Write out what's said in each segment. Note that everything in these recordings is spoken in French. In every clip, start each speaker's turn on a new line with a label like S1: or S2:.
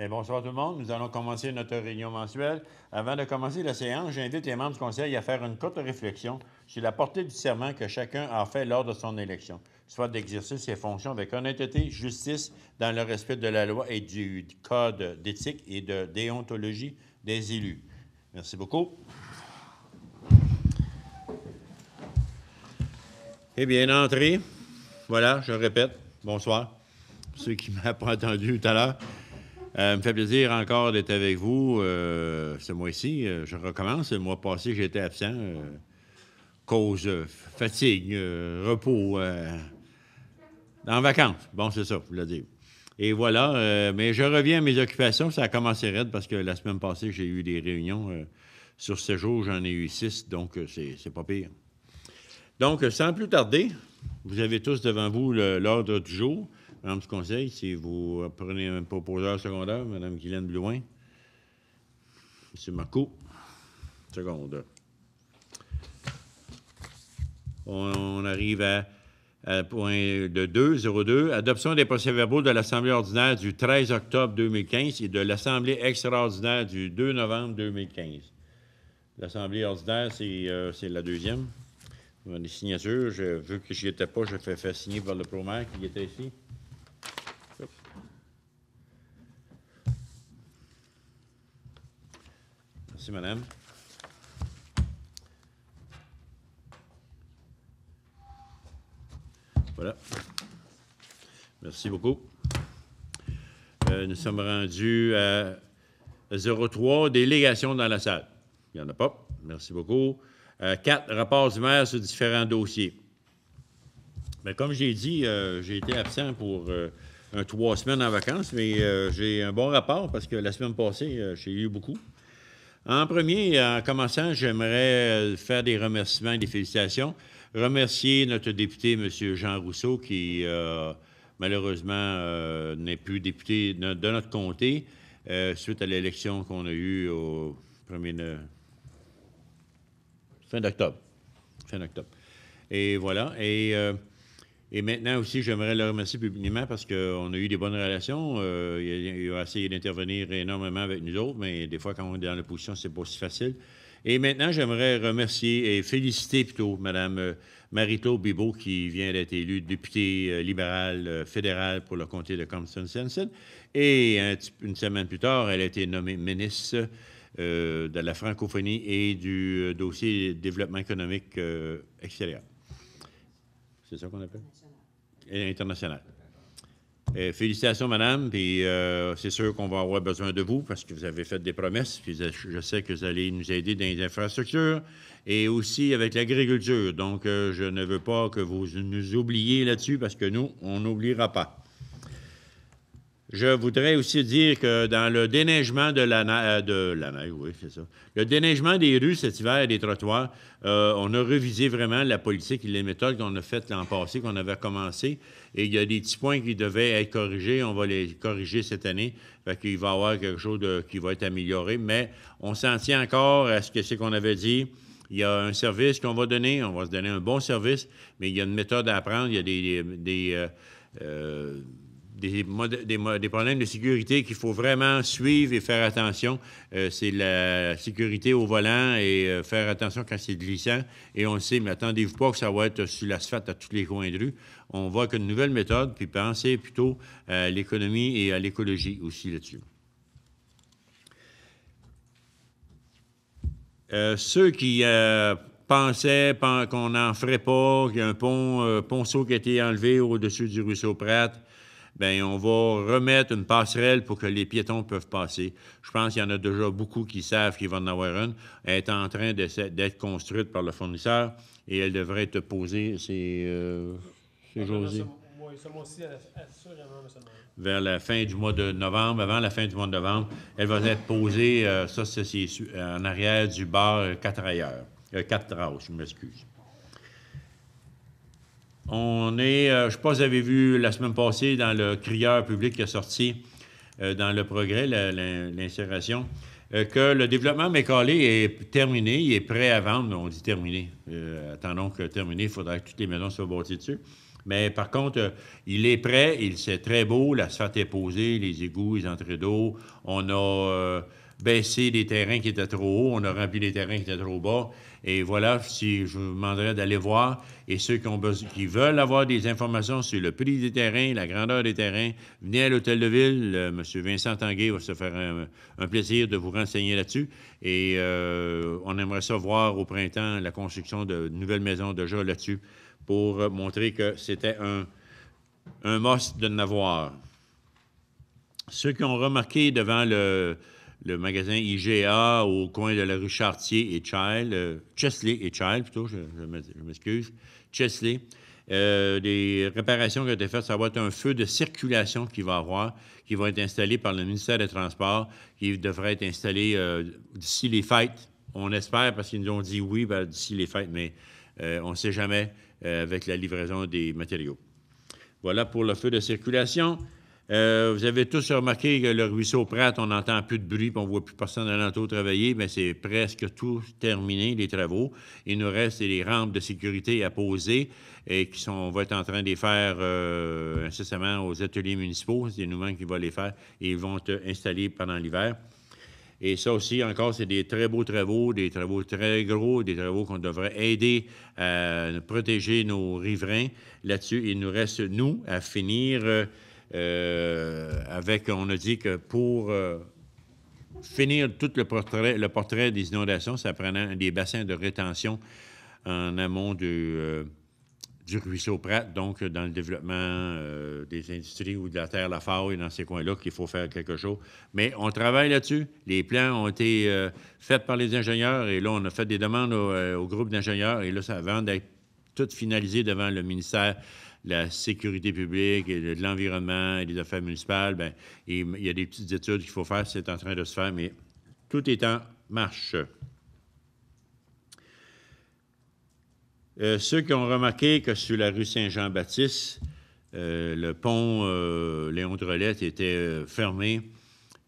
S1: Eh, bonsoir tout le monde. Nous allons commencer notre réunion mensuelle. Avant de commencer la séance, j'invite les membres du Conseil à faire une courte réflexion sur la portée du serment que chacun a fait lors de son élection, soit d'exercer ses fonctions avec honnêteté, justice, dans le respect de la loi et du code d'éthique et de déontologie des élus. Merci beaucoup. Eh bien, entrée. Voilà, je répète. Bonsoir. ceux qui ne m'ont pas entendu tout à l'heure. Ça euh, me fait plaisir encore d'être avec vous euh, ce mois-ci. Euh, je recommence. Le mois passé, j'étais absent. cause fatigue, repos, en vacances. Bon, c'est ça, je le dire. Et voilà. mais je reviens à mes occupations. Ça a commencé raide parce que la semaine passée, j'ai eu des réunions. sur ce jour, j'en ai eu six, donc c'est pas pire. Donc, sans plus tarder, vous avez tous devant vous l'ordre du jour. Madame, du conseil, si vous prenez un proposeur secondaire, Madame Guylaine Blouin, M. Marco, seconde. On, arrive à, point de 2.02. adoption des procès-verbaux de l'Assemblée ordinaire du 13 octobre 2015 et de l'Assemblée extraordinaire du 2 novembre 2015. L'Assemblée ordinaire, c'est euh, la deuxième. Les signatures, je, vu que n'y étais pas, je fais faire signer par le promaire qui était ici. Merci, madame. Voilà. Merci beaucoup. Euh, nous sommes rendus à 03, délégation dans la salle. Il n'y en a pas. Merci beaucoup. Euh, quatre rapports du maire sur différents dossiers. Mais comme j'ai dit, euh, j'ai été absent pour trois semaines en vacances, mais j'ai un bon rapport parce que la semaine passée, j'ai eu beaucoup. En premier, en commençant, j'aimerais euh, faire des remerciements et des félicitations. Remercier notre député, M. Jean Rousseau, qui euh, malheureusement euh, n'est plus député de, notre comté suite à l'élection qu'on a eue au 1er fin d'octobre. Fin d'octobre. Et voilà. Et et maintenant aussi, j'aimerais le remercier publiquement parce qu'on a eu des bonnes relations. Euh, il, a, essayé d'intervenir énormément avec nous autres, mais des fois, quand on est dans l'opposition, c'est pas si facile. Et maintenant, j'aimerais remercier et féliciter plutôt Mme euh, Marito Bibo, qui vient d'être élue députée euh, libérale fédérale pour le comté de Compton-Sensen. Et une semaine plus tard, elle a été nommée ministre de la francophonie et du dossier développement économique extérieur. C'est ça qu'on appelle? Et international. Euh, félicitations, madame. Puis euh, c'est sûr qu'on va avoir besoin de vous parce que vous avez fait des promesses. je sais que vous allez nous aider dans les infrastructures et aussi avec l'agriculture. Donc, euh, je ne veux pas que vous nous oubliez là-dessus parce que nous, on n'oubliera pas. Je voudrais aussi dire que dans le déneigement euh, de la, neige, oui, c'est ça. Le déneigement des rues cet hiver et des trottoirs, euh, on a revisé vraiment la politique et les méthodes qu'on a faites l'an passé, qu'on avait commencé. Et il y a des petits points qui devaient être corrigés. On va les corriger cette année. Fait qu'il va y avoir quelque chose qui va être amélioré. Mais on s'en tient encore à ce que c'est qu'on avait dit. Il y a un service qu'on va donner. On va se donner un bon service. Mais il y a une méthode à apprendre. Il y a des. Euh, des, problèmes de sécurité qu'il faut vraiment suivre et faire attention. Euh, c'est la sécurité au volant et euh, faire attention quand c'est glissant. Et on le sait, mais attendez-vous pas que ça va être sur l'asphalte à tous les coins de rue. On voit qu'une nouvelle méthode, puis pensez plutôt à l'économie et à l'écologie aussi là-dessus. Euh, ceux qui pensaient qu'on n'en ferait pas, qu'il y a un pont, ponceau qui a été enlevé au-dessus du ruisseau Pratt bien, on va remettre une passerelle pour que les piétons peuvent passer. Je pense qu'il y en a déjà beaucoup qui savent qu'il va en avoir une. Elle est en train d'être construite par le fournisseur et elle devrait être posée, c'est Vers la fin du mois de novembre, avant la fin du mois de novembre, elle va être posée, euh, ça c'est en arrière du bar 4 ailleurs, 4 euh, je m'excuse. On est, euh, je ne sais pas si vous avez vu la semaine passée dans le crieur public qui a sorti euh, dans le progrès, l'insération, euh, que le développement mécalé est terminé, il est prêt à vendre. On dit terminé. attendons que terminé, il faudra que toutes les maisons soient bâties dessus. Mais par contre, il est prêt, il c'est très beau, La sphère est posée, les égouts, les entrées d'eau. On a baisser des terrains qui étaient trop hauts, on a rempli les terrains qui étaient trop bas. Et voilà, si je vous demanderais d'aller voir, et ceux qui, ont qui veulent avoir des informations sur le prix des terrains, la grandeur des terrains, venez à l'Hôtel de Ville. Euh, M. Vincent Tanguay va se faire un, plaisir de vous renseigner là-dessus. Et euh, on aimerait ça voir au printemps la construction de nouvelles maisons déjà là-dessus pour montrer que c'était un, un must de n'avoir. Ceux qui ont remarqué devant le, le magasin IGA au coin de la rue Chartier et Child, euh, Chesley et Child plutôt, je, m'excuse, Chesley. Euh, des réparations qui ont été faites, ça va être un feu de circulation qu'il va avoir, qui va être installé par le ministère des Transports, qui devrait être installé euh, d'ici les fêtes. On espère, parce qu'ils nous ont dit oui ben, d'ici les fêtes, mais on ne sait jamais avec la livraison des matériaux. Voilà pour le feu de circulation. Euh, vous avez tous remarqué que le ruisseau Pratt, on n'entend plus de bruit, on ne voit plus personne alentour travailler, mais c'est presque tout terminé, les travaux. Il nous reste les rampes de sécurité à poser et qui sont, on va être en train de les faire euh, incessamment aux ateliers municipaux. C'est nous-mêmes qui vont les faire et ils vont être installés pendant l'hiver. Et ça aussi, encore, c'est des très beaux travaux, des travaux très gros, des travaux qu'on devrait aider à protéger nos riverains là-dessus. Il nous reste, nous, à finir. Euh, euh, avec, on a dit que pour euh, finir tout le portrait, le portrait des inondations, ça prenait des bassins de rétention en amont du, euh, ruisseau Prat, donc dans le développement des industries ou de la terre, la et dans ces coins-là, qu'il faut faire quelque chose. Mais on travaille là-dessus. Les plans ont été faits par les ingénieurs et là, on a fait des demandes au, groupe d'ingénieurs et là, ça avant d'être tout finalisé devant le ministère la sécurité publique de l'environnement et des affaires municipales, ben, il y a des petites études qu'il faut faire, c'est en train de se faire, mais tout est en marche. Euh, ceux qui ont remarqué que sur la rue Saint-Jean-Baptiste, euh, le pont euh, Léon Drolette était fermé.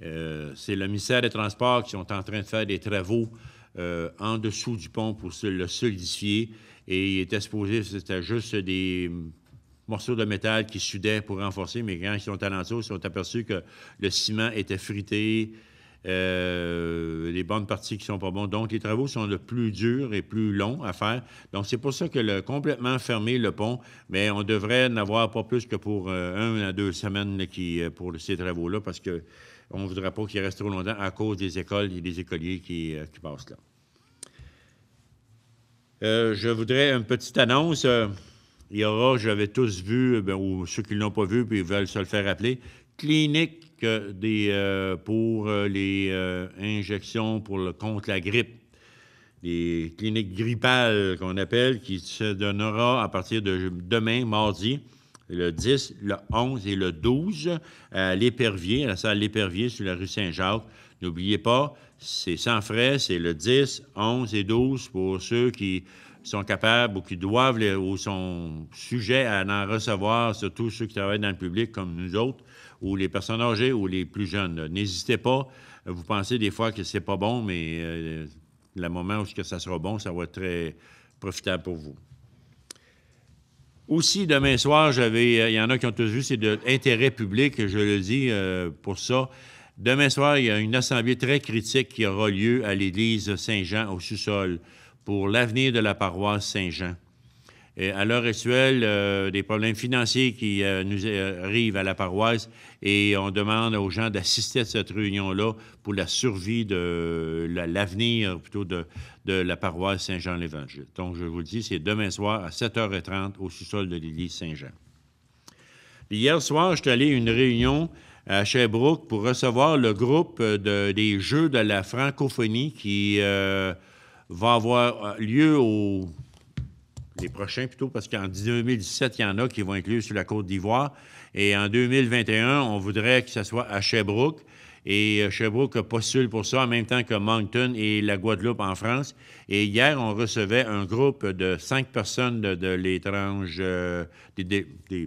S1: c'est le ministère des Transports qui sont en train de faire des travaux en dessous du pont pour le solidifier. Et il était supposé, c'était juste des morceaux de métal qui sudaient pour renforcer, mais quand ils sont talentueux, ils ont aperçu que le ciment était frité, euh, les bonnes parties qui sont pas bonnes. Donc, les travaux sont le plus durs et plus longs à faire. Donc, c'est pour ça que le complètement fermé le pont, mais on devrait n'avoir pas plus que pour euh, un à deux semaines qui, euh, pour ces travaux-là, parce qu'on ne voudrait pas qu'il reste trop longtemps à cause des écoles et des écoliers qui, qui passent là. je voudrais une petite annonce. Il y aura, j'avais tous vu, euh, ben, ou ceux qui ne l'ont pas vu puis veulent se le faire appeler, clinique euh, des, euh, pour les injections pour contre la grippe. Les cliniques grippales qu'on appelle, qui se donnera à partir de demain, mardi, le 10, le 11 et le 12 à l'Épervier, à la salle L'Épervier sur la rue Saint-Jacques. N'oubliez pas, c'est sans frais, c'est le 10, 11 et 12 pour ceux qui sont capables ou qui doivent ou sont sujets à en recevoir, surtout ceux qui travaillent dans le public comme nous autres, ou les personnes âgées ou les plus jeunes. N'hésitez pas. Vous pensez des fois que c'est pas bon, mais euh, le moment où que ça sera bon, ça va être très profitable pour vous. Aussi, demain soir, j'avais, euh, il y en a qui ont tous vu, c'est de l'intérêt public, je le dis euh, pour ça. Demain soir, il y a une assemblée très critique qui aura lieu à l'église Saint-Jean au sous-sol pour l'avenir de la paroisse Saint-Jean. Et à l'heure actuelle, euh, des problèmes financiers qui euh, nous euh, arrivent à la paroisse et on demande aux gens d'assister à cette réunion-là pour la survie de l'avenir plutôt de, la paroisse Saint-Jean-l'Évangile. Donc, je vous le dis, c'est demain soir à 7h30 au sous-sol de l'église Saint-Jean. Hier soir, je suis allé à une réunion à Sherbrooke pour recevoir le groupe des Jeux de la francophonie qui va avoir euh, lieu au, les prochains plutôt, parce qu'en 2017, il y en a qui vont inclure sur la Côte d'Ivoire. Et en 2021, on voudrait que ce soit à Sherbrooke. Et euh, Sherbrooke postule pour ça en même temps que Moncton et la Guadeloupe en France. Et hier, on recevait un groupe de cinq personnes de, l'étrange, euh, des,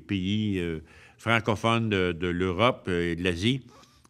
S1: pays francophones de l'Europe et de l'Asie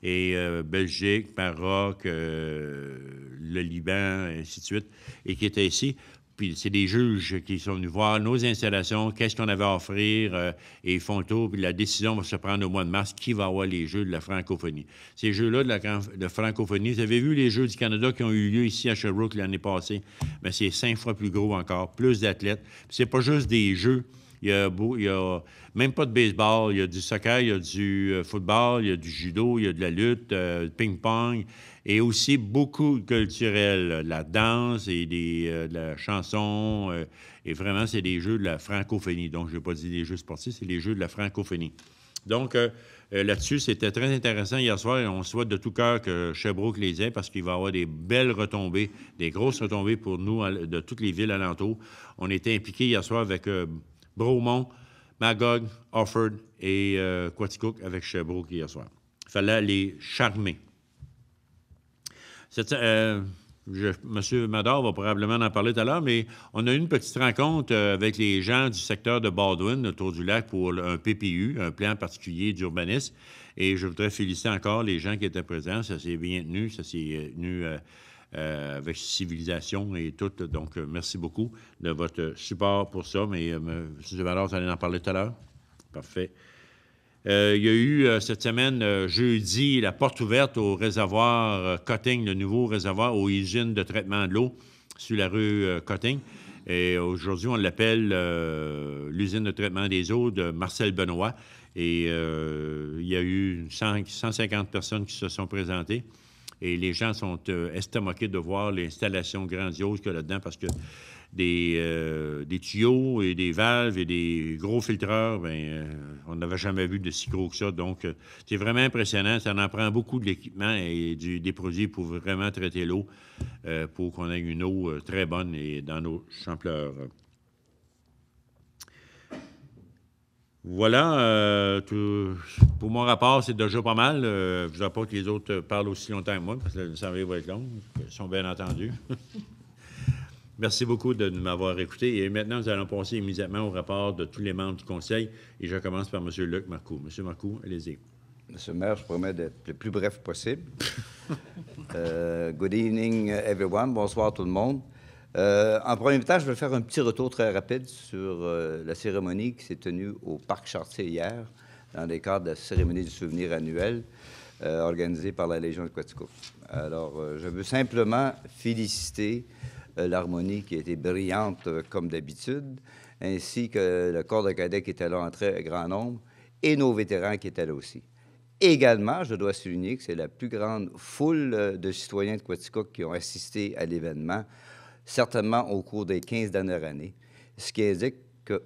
S1: et euh, Belgique, Maroc, euh, le Liban, et ainsi de suite, et qui étaient ici. Puis c'est des juges qui sont venus voir nos installations, qu'est-ce qu'on avait à offrir, euh, et ils font le tour. Puis la décision va se prendre au mois de mars, qui va avoir les jeux de la francophonie. Ces jeux-là de la de francophonie, vous avez vu les Jeux du Canada qui ont eu lieu ici à Sherbrooke l'année passée, mais ben, c'est cinq fois plus gros encore, plus d'athlètes. c'est pas juste des jeux il y, a, même pas de baseball, il y a du soccer, il y a du euh, football, il y a du judo, il y a de la lutte, euh, ping-pong, et aussi beaucoup de culturel, la danse et des, euh, de la chanson. et vraiment, c'est des jeux de la francophonie. Donc, je n'ai pas dit des jeux sportifs, c'est les jeux de la francophonie. Donc, là-dessus, c'était très intéressant hier soir et on souhaite de tout cœur que Sherbrooke les ait parce qu'il va avoir des belles retombées, des grosses retombées pour nous de toutes les villes alentours. On était impliqués hier soir avec Bromont, Magog, Offord et euh, Quaticook avec Sherbrooke hier soir. Il fallait les charmer. Euh, monsieur Mador va probablement en parler tout à l'heure, mais on a eu une petite rencontre euh, avec les gens du secteur de Baldwin, autour du lac, pour un PPU, un plan particulier d'urbanisme. Et je voudrais féliciter encore les gens qui étaient présents. Ça s'est bien tenu, ça s'est tenu euh, avec civilisation et tout. Donc, euh, merci beaucoup de votre support pour ça. Mais, euh, M. Valor, vous allez en parler tout à l'heure? Parfait. il y a eu cette semaine, jeudi, la porte ouverte au réservoir Cotting, le nouveau réservoir aux usines de traitement de l'eau sur la rue Cotting. Et aujourd'hui, on l'appelle l'usine de traitement des eaux de Marcel Benoît. Et il y a eu 150 personnes qui se sont présentées. Et les gens sont euh, estomoqués de voir l'installation grandiose qu'il y a là-dedans parce que des, euh, tuyaux et des valves et des gros filtreurs, ben, euh, on n'avait jamais vu de si gros que ça. Donc, c'est vraiment impressionnant. Ça en prend beaucoup de l'équipement et des produits pour vraiment traiter l'eau pour qu'on ait une eau très bonne et dans nos champleurs. Voilà, euh, pour mon rapport, c'est déjà pas mal. Euh, je ne voudrais pas que les autres parlent aussi longtemps que moi, parce que le va être long. ils sont bien entendus. Merci beaucoup de m'avoir écouté. Et maintenant, nous allons passer immédiatement au rapport de tous les membres du Conseil. Et je commence par M. Luc Marcoux. M. Marcoux, allez-y. le maire, je promets d'être le plus bref possible.
S2: Euh, good evening, everyone. Bonsoir tout le monde. Euh, en premier temps, je vais faire un petit retour très rapide sur euh, la cérémonie qui s'est tenue au Parc Chartier hier, dans les cadres de la cérémonie du souvenir annuel euh, organisée par la Légion de Quatico. Alors, je veux simplement féliciter l'harmonie qui a été brillante comme d'habitude, ainsi que le corps de cadets qui était là en très grand nombre et nos vétérans qui étaient là aussi. Également, je dois souligner que c'est la plus grande foule de citoyens de Quatico qui ont assisté à l'événement certainement au cours des 15 dernières années, ce qui indique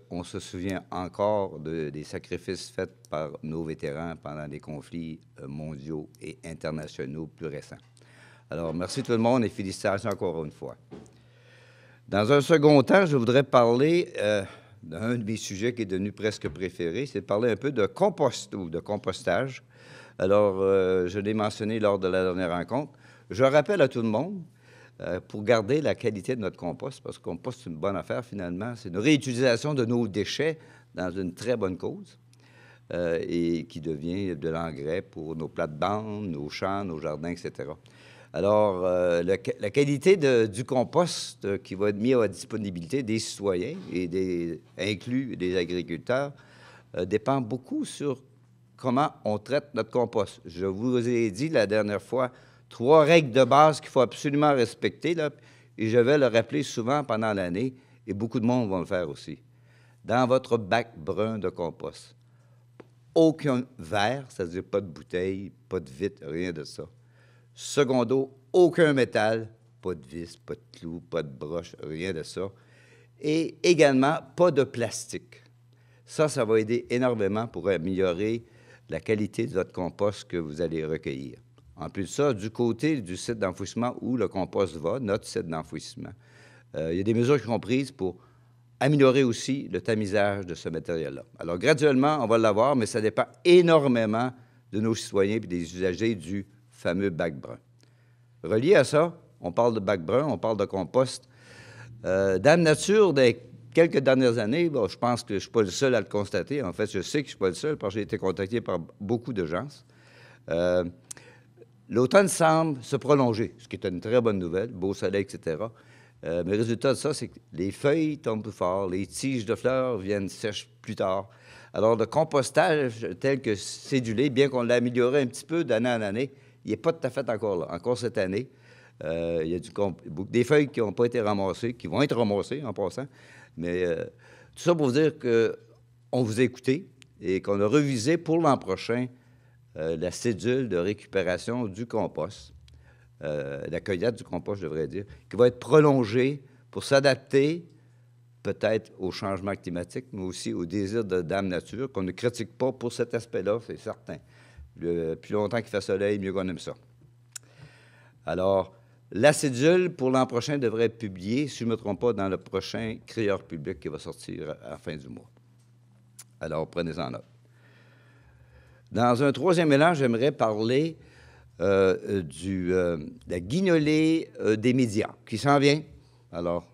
S2: qu'on se souvient encore des sacrifices faits par nos vétérans pendant des conflits euh, mondiaux et internationaux plus récents. Alors, merci tout le monde et félicitations encore une fois. Dans un second temps, je voudrais parler euh, d'un de sujets qui est devenu presque préféré, c'est de parler un peu de compost ou de compostage. Alors, euh, je l'ai mentionné lors de la dernière rencontre. Je rappelle à tout le monde euh, pour garder la qualité de notre compost, parce que compost, c'est une bonne affaire finalement. C'est une réutilisation de nos déchets dans une très bonne cause euh, et qui devient de l'engrais pour nos plates-bandes, nos champs, nos jardins, etc. Alors, euh, la qualité du compost qui va être mis à la disponibilité des citoyens et des inclus des agriculteurs dépend beaucoup sur comment on traite notre compost. Je vous ai dit la dernière fois trois règles de base qu'il faut absolument respecter, là, et je vais le rappeler souvent pendant l'année, et beaucoup de monde vont le faire aussi. Dans votre bac brun de compost, aucun verre, c'est-à-dire pas de bouteille, pas de vitre, rien de ça. Secondo, aucun métal, pas de vis, pas de clou, pas de broche, rien de ça. Et également, pas de plastique. Ça, ça va aider énormément pour améliorer la qualité de votre compost que vous allez recueillir. En plus de ça, du côté du site d'enfouissement où le compost va, notre site d'enfouissement, euh, il y a des mesures qui sont prises pour améliorer aussi le tamisage de ce matériel-là. Alors, graduellement, on va l'avoir, mais ça dépend énormément de nos citoyens et des usagers du fameux bac brun. Relié à ça, on parle de bac brun, on parle de compost. Euh, Dame Nature, des quelques dernières années, bon, je pense que je ne suis pas le seul à le constater. En fait, je sais que je ne suis pas le seul parce que j'ai été contacté par beaucoup de gens. Euh, L'automne semble se prolonger, ce qui est une très bonne nouvelle, beau soleil, etc. Euh, mais le résultat de ça, c'est que les feuilles tombent plus fort, les tiges de fleurs viennent sèches plus tard. Alors, le compostage tel que c'est cédulé, bien qu'on l'a amélioré un petit peu d'année en année, il n'est pas tout à fait encore là. Encore cette année, euh, il y a du des feuilles qui n'ont pas été ramassées, qui vont être ramassées en passant. Mais euh, tout ça pour vous dire qu'on vous a écouté et qu'on a revisé pour l'an prochain euh, la cédule de récupération du compost, euh, la cueillette du compost, je devrais dire, qui va être prolongée pour s'adapter peut-être au changement climatique, mais aussi au désir de Dame Nature, qu'on ne critique pas pour cet aspect-là, c'est certain. plus longtemps qu'il fait soleil, mieux qu'on aime ça. Alors, la cédule pour l'an prochain devrait être publiée, si je ne me trompe pas, dans le prochain crieur public qui va sortir à la fin du mois. Alors, prenez-en note. Dans un troisième élan, j'aimerais parler euh, du, euh, de la guignolée euh, des médias qui s'en vient. Alors,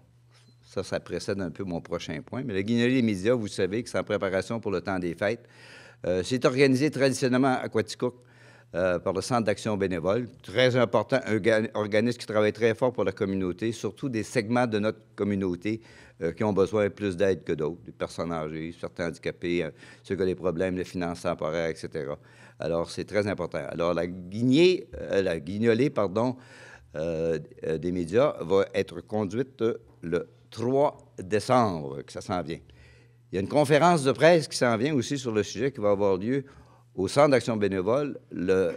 S2: ça, ça précède un peu mon prochain point. Mais la guignolée des médias, vous savez que c'est en préparation pour le temps des fêtes. c'est organisé traditionnellement à Quaticook euh, par le Centre d'action bénévole. Très important, un organisme qui travaille très fort pour la communauté, surtout des segments de notre communauté euh, qui ont besoin plus d'aide que d'autres, des personnes âgées, certains handicapés, euh, ceux qui ont des problèmes de finances temporaires, etc. Alors, c'est très important. Alors, la, guignée, guignolée des médias va être conduite le 3 décembre, que ça s'en vient. Il y a une conférence de presse qui s'en vient aussi sur le sujet qui va avoir lieu au Centre d'action bénévole le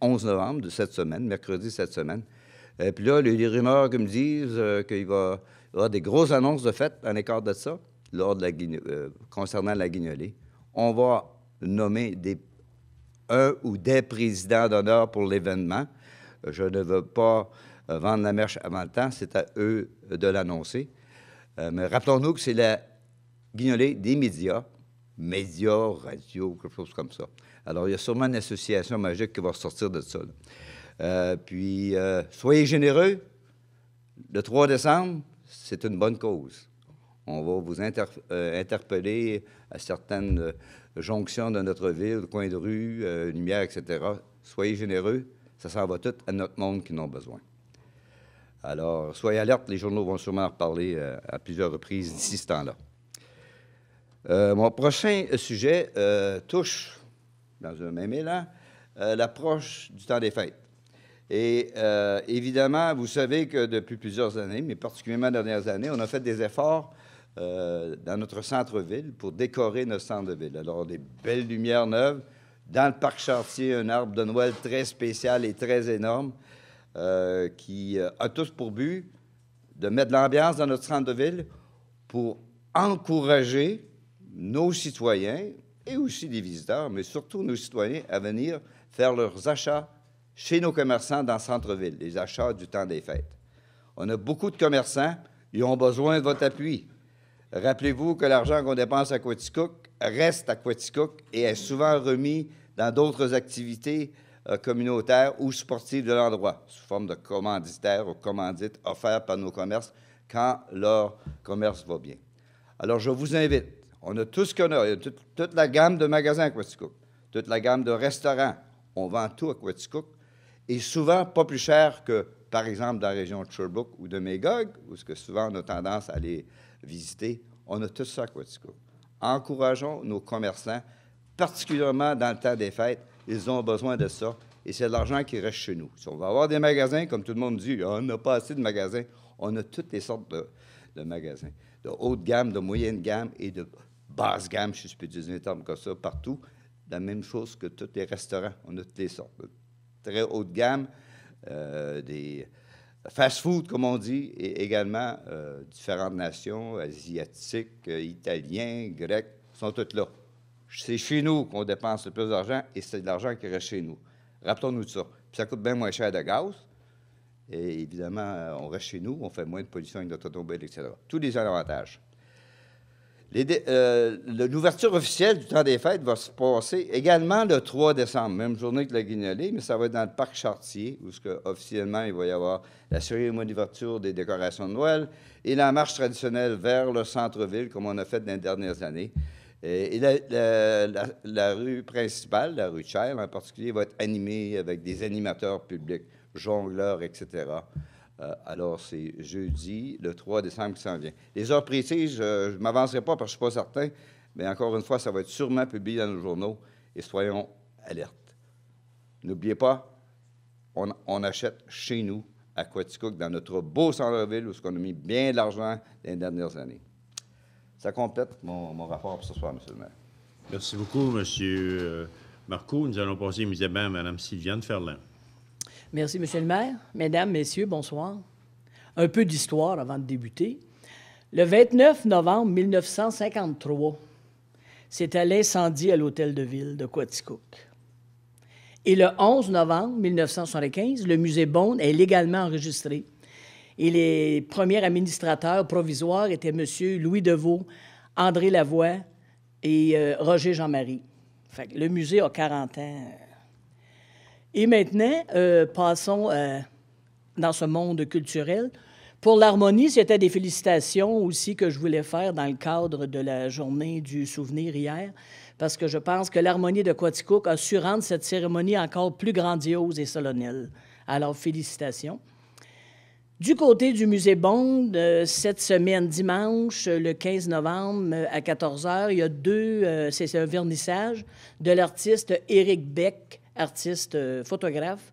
S2: 11 novembre de cette semaine, mercredi cette semaine. Et euh, puis là, les, des rumeurs qui me disent euh, qu'il va, y avoir des grosses annonces de fête en écart de ça, lors de la euh, concernant la guignolée. On va nommer des, un ou des présidents d'honneur pour l'événement. Je ne veux pas vendre la merche avant le temps, c'est à eux de l'annoncer. mais rappelons-nous que c'est la guignolée des médias médias, radio, quelque chose comme ça. Alors, il y a sûrement une association magique qui va sortir de ça. Euh, puis, euh, soyez généreux. Le 3 décembre, c'est une bonne cause. On va vous euh, interpeller à certaines jonctions de notre ville, coins de rue, lumière, etc. Soyez généreux. Ça s'en va tout à notre monde qui en a besoin. Alors, soyez alerte. Les journaux vont sûrement en reparler à plusieurs reprises d'ici ce temps-là. Euh, mon prochain euh, sujet euh, touche, dans un même élan, l'approche du temps des fêtes. Et évidemment, vous savez que depuis plusieurs années, mais particulièrement les dernières années, on a fait des efforts dans notre centre-ville pour décorer notre centre-ville. Alors, des belles lumières neuves. Dans le parc Chartier, un arbre de Noël très spécial et très énorme qui a tous pour but de mettre de l'ambiance dans notre centre-ville pour encourager nos citoyens et aussi des visiteurs, mais surtout nos citoyens, à venir faire leurs achats chez nos commerçants dans le centre-ville, les achats du temps des fêtes. On a beaucoup de commerçants, ils ont besoin de votre appui. Rappelez-vous que l'argent qu'on dépense à Quaticook reste à Quaticook et est souvent remis dans d'autres activités euh, communautaires ou sportives de l'endroit, sous forme de commanditaires ou commandites offertes par nos commerces quand leur commerce va bien. Alors, je vous invite on a tout ce qu'on a. Il y a toute, la gamme de magasins à toute la gamme de restaurants. On vend tout à Quaticook et souvent pas plus cher que, par exemple, dans la région de Sherbrooke ou de Magog, où ce que souvent on a tendance à aller visiter. On a tout ça à Quaticook. Encourageons nos commerçants, particulièrement dans le temps des fêtes. Ils ont besoin de ça et c'est de l'argent qui reste chez nous. Si on va avoir des magasins, comme tout le monde dit, on n'a pas assez de magasins, on a toutes les sortes de, de magasins, de haute gamme, de moyenne gamme et de basse gamme, si je peux dire un terme comme ça, partout. La même chose que tous les restaurants. On a tous les sortes. Très haut de gamme, euh, des fast-food, comme on dit, et également euh, différentes nations, asiatiques, euh, italiens, grecs, sont toutes là. C'est chez nous qu'on dépense le plus d'argent et c'est de l'argent qui reste chez nous. Rappelons-nous de ça. Puis ça coûte bien moins cher de gaz. Et évidemment, on reste chez nous, on fait moins de pollution avec notre automobile, etc. Tous les avantages. Euh, l'ouverture officielle du temps des fêtes va se passer également le 3 décembre, même journée que la guignolée, mais ça va être dans le parc Chartier, où que, officiellement il va y avoir la cérémonie d'ouverture des décorations de Noël et la marche traditionnelle vers le centre-ville, comme on a fait dans les dernières années. Et, la, rue principale, la rue Chère en particulier, va être animée avec des animateurs publics, jongleurs, etc. Euh, alors, c'est jeudi, le 3 décembre qui s'en vient. Les heures précises, euh, je ne m'avancerai pas parce que je ne suis pas certain, mais encore une fois, ça va être sûrement publié dans nos journaux et soyons alertes. N'oubliez pas, on, achète chez nous, à Quaticook, dans notre beau centre-ville où on a mis bien de l'argent les dernières années. Ça complète mon, mon, rapport pour ce soir, M. le maire.
S1: Merci beaucoup, M. Euh, Marcoux. Nous allons passer immédiatement à Mme Sylviane Ferland.
S3: Merci, Monsieur le maire. Mesdames, Messieurs, bonsoir. Un peu d'histoire avant de débuter. Le 29 novembre 1953, c'était l'incendie à l'hôtel de ville de Quaticook. Et le 11 novembre 1975, le musée Bond est légalement enregistré. Et les premiers administrateurs provisoires étaient M. Louis Deveau, André Lavoie et euh, Roger Jean-Marie. le musée a 40 ans euh, et maintenant, euh, passons euh, dans ce monde culturel. Pour l'harmonie, c'était des félicitations aussi que je voulais faire dans le cadre de la journée du souvenir hier, parce que je pense que l'harmonie de Quaticook a su rendre cette cérémonie encore plus grandiose et solennelle. Alors, félicitations. Du côté du musée Bond, euh, cette semaine, dimanche, le 15 novembre à 14h, il y a deux, c'est un vernissage de l'artiste Éric Beck artiste euh, photographe,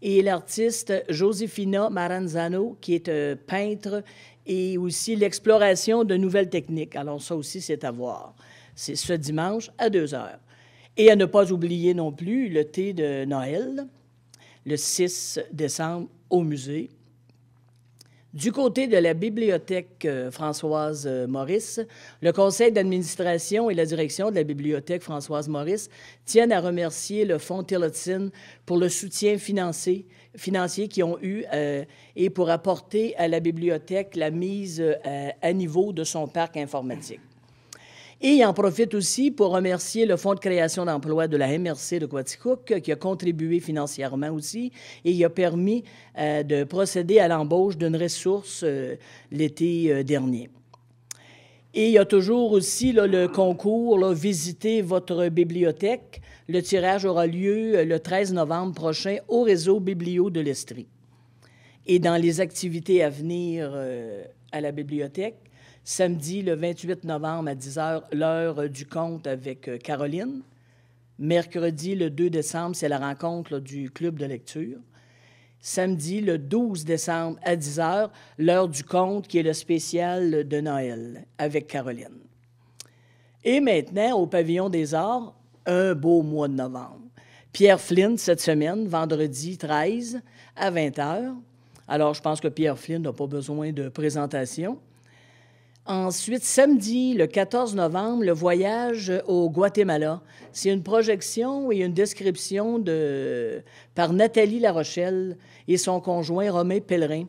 S3: et l'artiste Josefina Maranzano, qui est euh, peintre, et aussi l'exploration de nouvelles techniques. Alors ça aussi, c'est à voir. C'est ce dimanche à 2 heures. Et à ne pas oublier non plus le thé de Noël, le 6 décembre au musée. Du côté de la bibliothèque euh, Françoise euh, Maurice, le conseil d'administration et la direction de la bibliothèque Françoise Maurice tiennent à remercier le Fonds Tillotson pour le soutien financier, financier qu'ils ont eu euh, et pour apporter à la bibliothèque la mise à niveau de son parc informatique. Et il en profite aussi pour remercier le Fonds de création d'emplois de la MRC de Quaticook, qui a contribué financièrement aussi et qui a permis euh, de procéder à l'embauche d'une ressource euh, l'été euh, dernier. Et il y a toujours aussi le concours là, Visitez votre bibliothèque. Le tirage aura lieu le 13 novembre prochain au réseau Biblio de l'Estrie. Et dans les activités à venir à la bibliothèque, samedi le 28 novembre à 10h, l'heure du conte avec euh, Caroline. Mercredi le 2 décembre, c'est la rencontre du club de lecture. Samedi le 12 décembre à 10h, l'heure du compte qui est le spécial de Noël avec Caroline. Et maintenant, au pavillon des arts, un beau mois de novembre. Pierre Flynn, cette semaine, vendredi 13 à 20h. Alors, je pense que Pierre Flynn n'a pas besoin de présentation. Ensuite, samedi, le 14 novembre, le voyage au Guatemala. C'est une projection et une description de, par Nathalie Rochelle et son conjoint Romain Pellerin.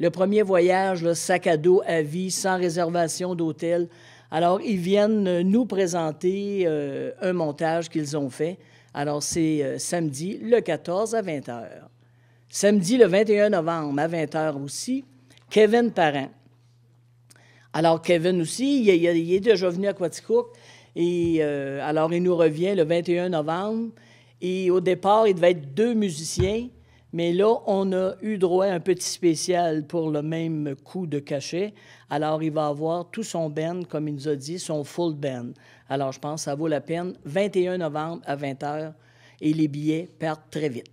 S3: Le premier voyage, le sac à dos à vie, sans réservation d'hôtel. Alors, ils viennent nous présenter euh, un montage qu'ils ont fait. Alors, c'est euh, samedi, le 14 à 20h. Samedi, le 21 novembre, à 20h aussi, Kevin Parent alors, Kevin aussi, il, est déjà venu à Quaticook. Et euh, alors, il nous revient le 21 novembre. Et au départ, il devait être deux musiciens. Mais là, on a eu droit à un petit spécial pour le même coup de cachet. Alors, il va avoir tout son band, comme il nous a dit, son full band. Alors, je pense que ça vaut la peine. 21 novembre à 20 h. Et les billets partent très vite.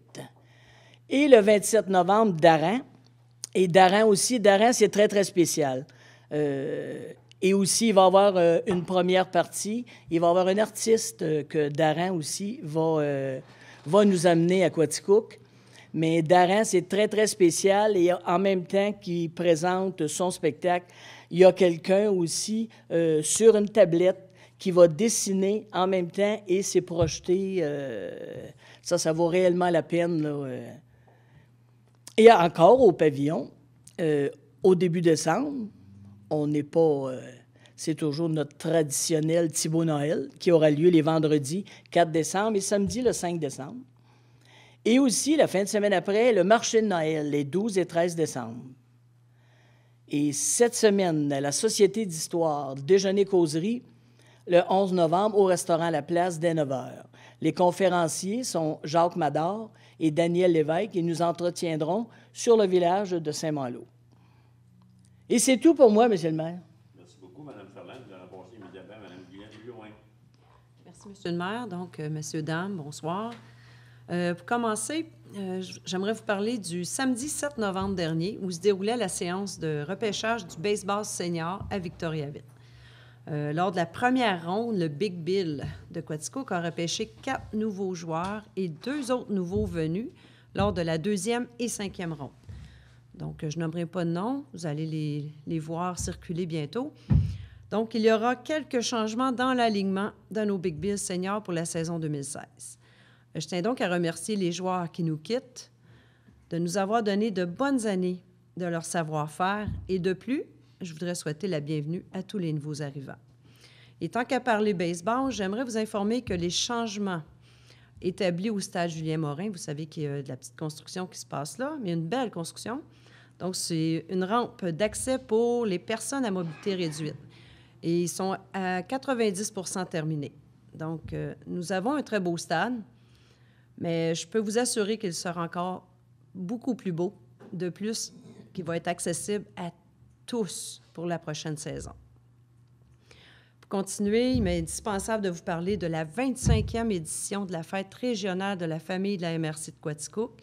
S3: Et le 27 novembre, Darin. Et Darin aussi. Darin, c'est très, très spécial. Euh, et aussi, il va y avoir euh, une première partie. Il va y avoir un artiste euh, que Darren aussi va, va nous amener à Quaticook. Mais Darren c'est très, très spécial. Et en même temps qu'il présente son spectacle, il y a quelqu'un aussi sur une tablette qui va dessiner en même temps et s'est projeté. ça, ça vaut réellement la peine. et encore au pavillon, au début décembre, on n'est pas. Euh, c'est toujours notre traditionnel Thibaut Noël qui aura lieu les vendredis 4 décembre et samedi le 5 décembre. Et aussi, la fin de semaine après, le marché de Noël, les 12 et 13 décembre. Et cette semaine, la Société d'histoire, déjeuner-causerie, le 11 novembre au restaurant La Place dès 9 h. Les conférenciers sont Jacques Madard et Daniel Lévesque et nous entretiendrons sur le village de Saint-Malo. Et c'est tout pour moi, Monsieur le maire.
S1: Merci beaucoup, Mme Ferland. Nous allons passer immédiatement à Mme guylaine
S4: Merci, Monsieur le maire. Donc, euh, M. Dames, Dame, bonsoir. Euh, pour commencer, euh, j'aimerais vous parler du samedi 7 novembre dernier où se déroulait la séance de repêchage du baseball senior à Victoriaville. lors de la première ronde, le Big Bill de Quatico a repêché quatre nouveaux joueurs et deux autres nouveaux venus lors de la deuxième et cinquième ronde. Donc, euh, je nommerai pas de nom, vous allez les, les voir circuler bientôt. Donc, il y aura quelques changements dans l'alignement de nos Big Bills seniors pour la saison 2016. Euh, je tiens donc à remercier les joueurs qui nous quittent de nous avoir donné de bonnes années de leur savoir-faire et de plus, je voudrais souhaiter la bienvenue à tous les nouveaux arrivants. Et tant qu'à parler baseball, j'aimerais vous informer que les changements établis au stade Julien Morin, vous savez qu'il y a de la petite construction qui se passe là, mais une belle construction, donc, c'est une rampe d'accès pour les personnes à mobilité réduite. Et ils sont à 90 terminés. Donc, euh, nous avons un très beau stade, mais je peux vous assurer qu'il sera encore beaucoup plus beau. De plus, qu'il va être accessible à tous pour la prochaine saison. Pour continuer, il m'est indispensable de vous parler de la 25e édition de la fête régionale de la famille de la MRC de Quatico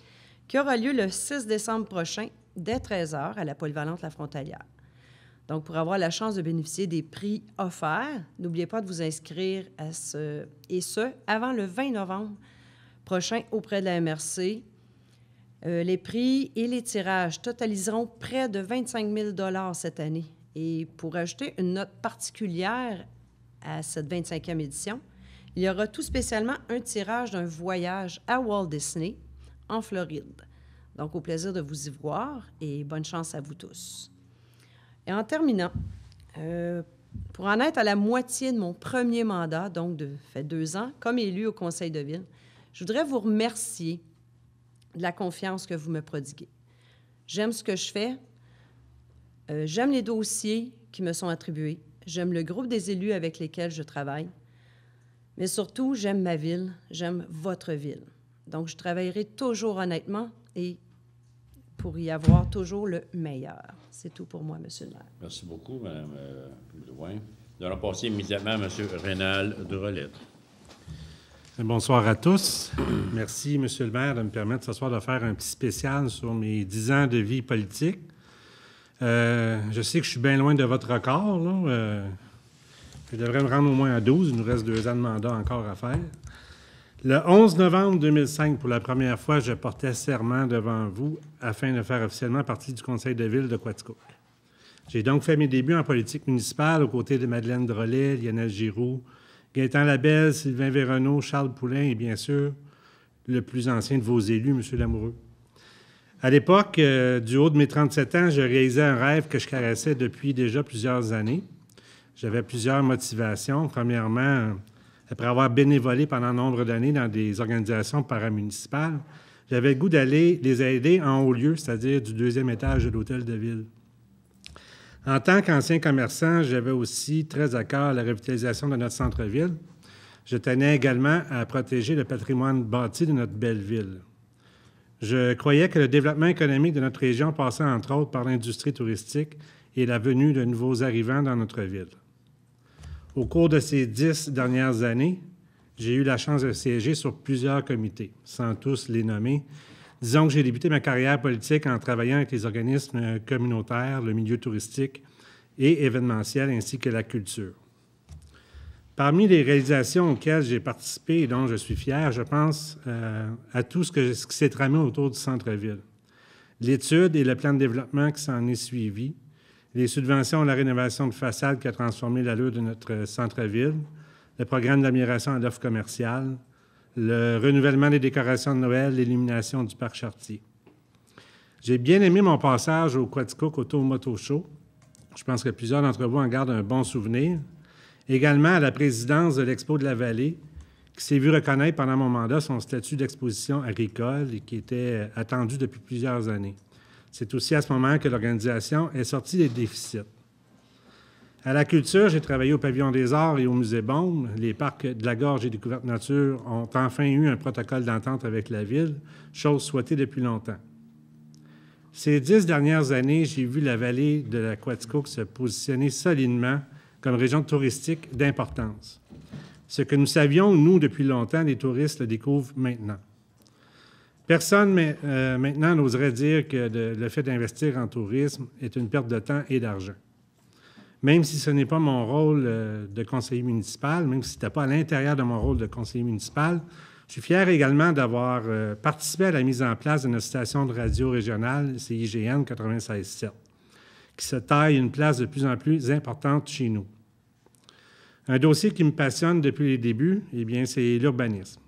S4: qui aura lieu le 6 décembre prochain des 13 à la polyvalente La Frontalière. Donc, pour avoir la chance de bénéficier des prix offerts, n'oubliez pas de vous inscrire à ce, et ce, avant le 20 novembre prochain auprès de la MRC. Euh, les prix et les tirages totaliseront près de 25 000 cette année. Et pour ajouter une note particulière à cette 25e édition, il y aura tout spécialement un tirage d'un voyage à Walt Disney en Floride. Donc, au plaisir de vous y voir et bonne chance à vous tous. Et en terminant, euh, pour en être à la moitié de mon premier mandat, donc de fait deux ans, comme élu au Conseil de ville, je voudrais vous remercier de la confiance que vous me prodiguez. J'aime ce que je fais, euh, j'aime les dossiers qui me sont attribués, j'aime le groupe des élus avec lesquels je travaille, mais surtout, j'aime ma ville, j'aime votre ville. Donc, je travaillerai toujours honnêtement et pour y avoir toujours le meilleur. C'est tout pour moi, M. le maire. Merci
S1: beaucoup, Mme euh, Nous allons passer immédiatement à M. Rénal Rolette.
S5: Bonsoir à tous. Merci, M. le maire, de me permettre ce soir de faire un petit spécial sur mes dix ans de vie politique. Euh, je sais que je suis bien loin de votre record. Euh, je devrais me rendre au moins à 12. Il nous reste deux ans de mandat encore à faire. Le 11 novembre 2005, pour la première fois, je portais serment devant vous afin de faire officiellement partie du conseil de ville de Quaticook. J'ai donc fait mes débuts en politique municipale aux côtés de Madeleine Drolet, Lionel Giroux, Gaétan Labelle, Sylvain Véronneau, Charles Poulain et bien sûr le plus ancien de vos élus, M. Lamoureux. À l'époque, euh, du haut de mes 37 ans, je réalisais un rêve que je caressais depuis déjà plusieurs années. J'avais plusieurs motivations. Premièrement, après avoir bénévolé pendant nombre d'années dans des organisations paramunicipales, j'avais le goût d'aller les aider en haut lieu, c'est-à-dire du deuxième étage de l'hôtel de ville. En tant qu'ancien commerçant, j'avais aussi très à cœur la revitalisation de notre centre-ville. Je tenais également à protéger le patrimoine bâti de notre belle ville. Je croyais que le développement économique de notre région passait entre autres par l'industrie touristique et la venue de nouveaux arrivants dans notre ville. Au cours de ces dix dernières années, j'ai eu la chance de siéger sur plusieurs comités, sans tous les nommer. Disons que j'ai débuté ma carrière politique en travaillant avec les organismes communautaires, le milieu touristique et événementiel, ainsi que la culture. Parmi les réalisations auxquelles j'ai participé et dont je suis fier, je pense euh, à tout ce, qui s'est tramé autour du centre-ville. L'étude et le plan de développement qui s'en est suivi, les subventions à la rénovation de façade qui a transformé l'allure de notre euh, centre-ville, le programme d'amélioration à l'offre commerciale, le renouvellement des décorations de Noël, l'élimination du parc Chartier. J'ai bien aimé mon passage au quatico Auto Moto Show. Je pense que plusieurs d'entre vous en gardent un bon souvenir. Également à la présidence de l'Expo de la Vallée, qui s'est vu reconnaître pendant mon mandat son statut d'exposition agricole et qui était euh, attendu depuis plusieurs années. C'est aussi à ce moment que l'organisation est sortie des déficits. À la culture, j'ai travaillé au Pavillon des Arts et au Musée Baume. Les parcs de la Gorge et Découverte Nature ont enfin eu un protocole d'entente avec la ville, chose souhaitée depuis longtemps. Ces dix dernières années, j'ai vu la vallée de l'aquatico se positionner solidement comme région touristique d'importance. Ce que nous savions, nous, depuis longtemps, les touristes le découvrent maintenant. Personne mais, euh, maintenant n'oserait dire que le, fait d'investir en tourisme est une perte de temps et d'argent. Même si ce n'est pas mon rôle euh, de conseiller municipal, même si ce n'était pas à l'intérieur de mon rôle de conseiller municipal, je suis fier également d'avoir euh, participé à la mise en place de notre station de radio régionale, CIGN 96.7, qui se taille une place de plus en plus importante chez nous. Un dossier qui me passionne depuis les débuts, eh bien, c'est l'urbanisme.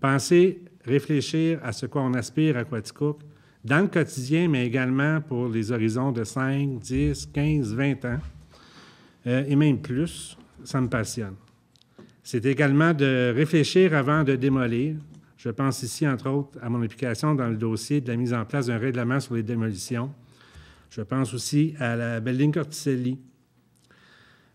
S5: Penser réfléchir à ce qu'on aspire à Quaticook dans le quotidien, mais également pour les horizons de 5, 10, 15, 20 ans, euh, et même plus, ça me passionne. C'est également de réfléchir avant de démolir. Je pense ici, entre autres, à mon implication dans le dossier de la mise en place d'un règlement sur les démolitions. Je pense aussi à la Building Corticelli.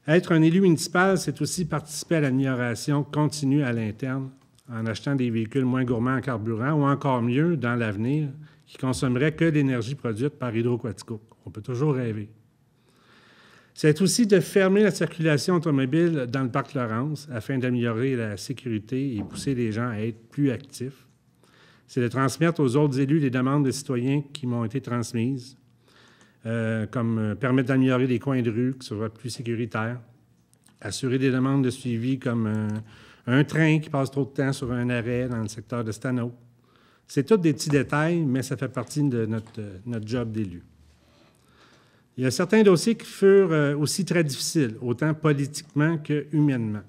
S5: Être un élu municipal, c'est aussi participer à l'amélioration continue à l'interne en achetant des véhicules moins gourmands en carburant ou encore mieux dans l'avenir qui consommeraient que l'énergie produite par Hydroquatico. On peut toujours rêver. C'est aussi de fermer la circulation automobile dans le parc Laurence afin d'améliorer la sécurité et pousser les gens à être plus actifs. C'est de transmettre aux autres élus les demandes des citoyens qui m'ont été transmises, euh, comme euh, permettre d'améliorer les coins de rue, qui soit plus sécuritaire. assurer des demandes de suivi comme euh, un train qui passe trop de temps sur un arrêt dans le secteur de Stano. C'est tous des petits détails, mais ça fait partie de notre, euh, job d'élu. Il y a certains dossiers qui furent euh, aussi très difficiles, autant politiquement que humainement.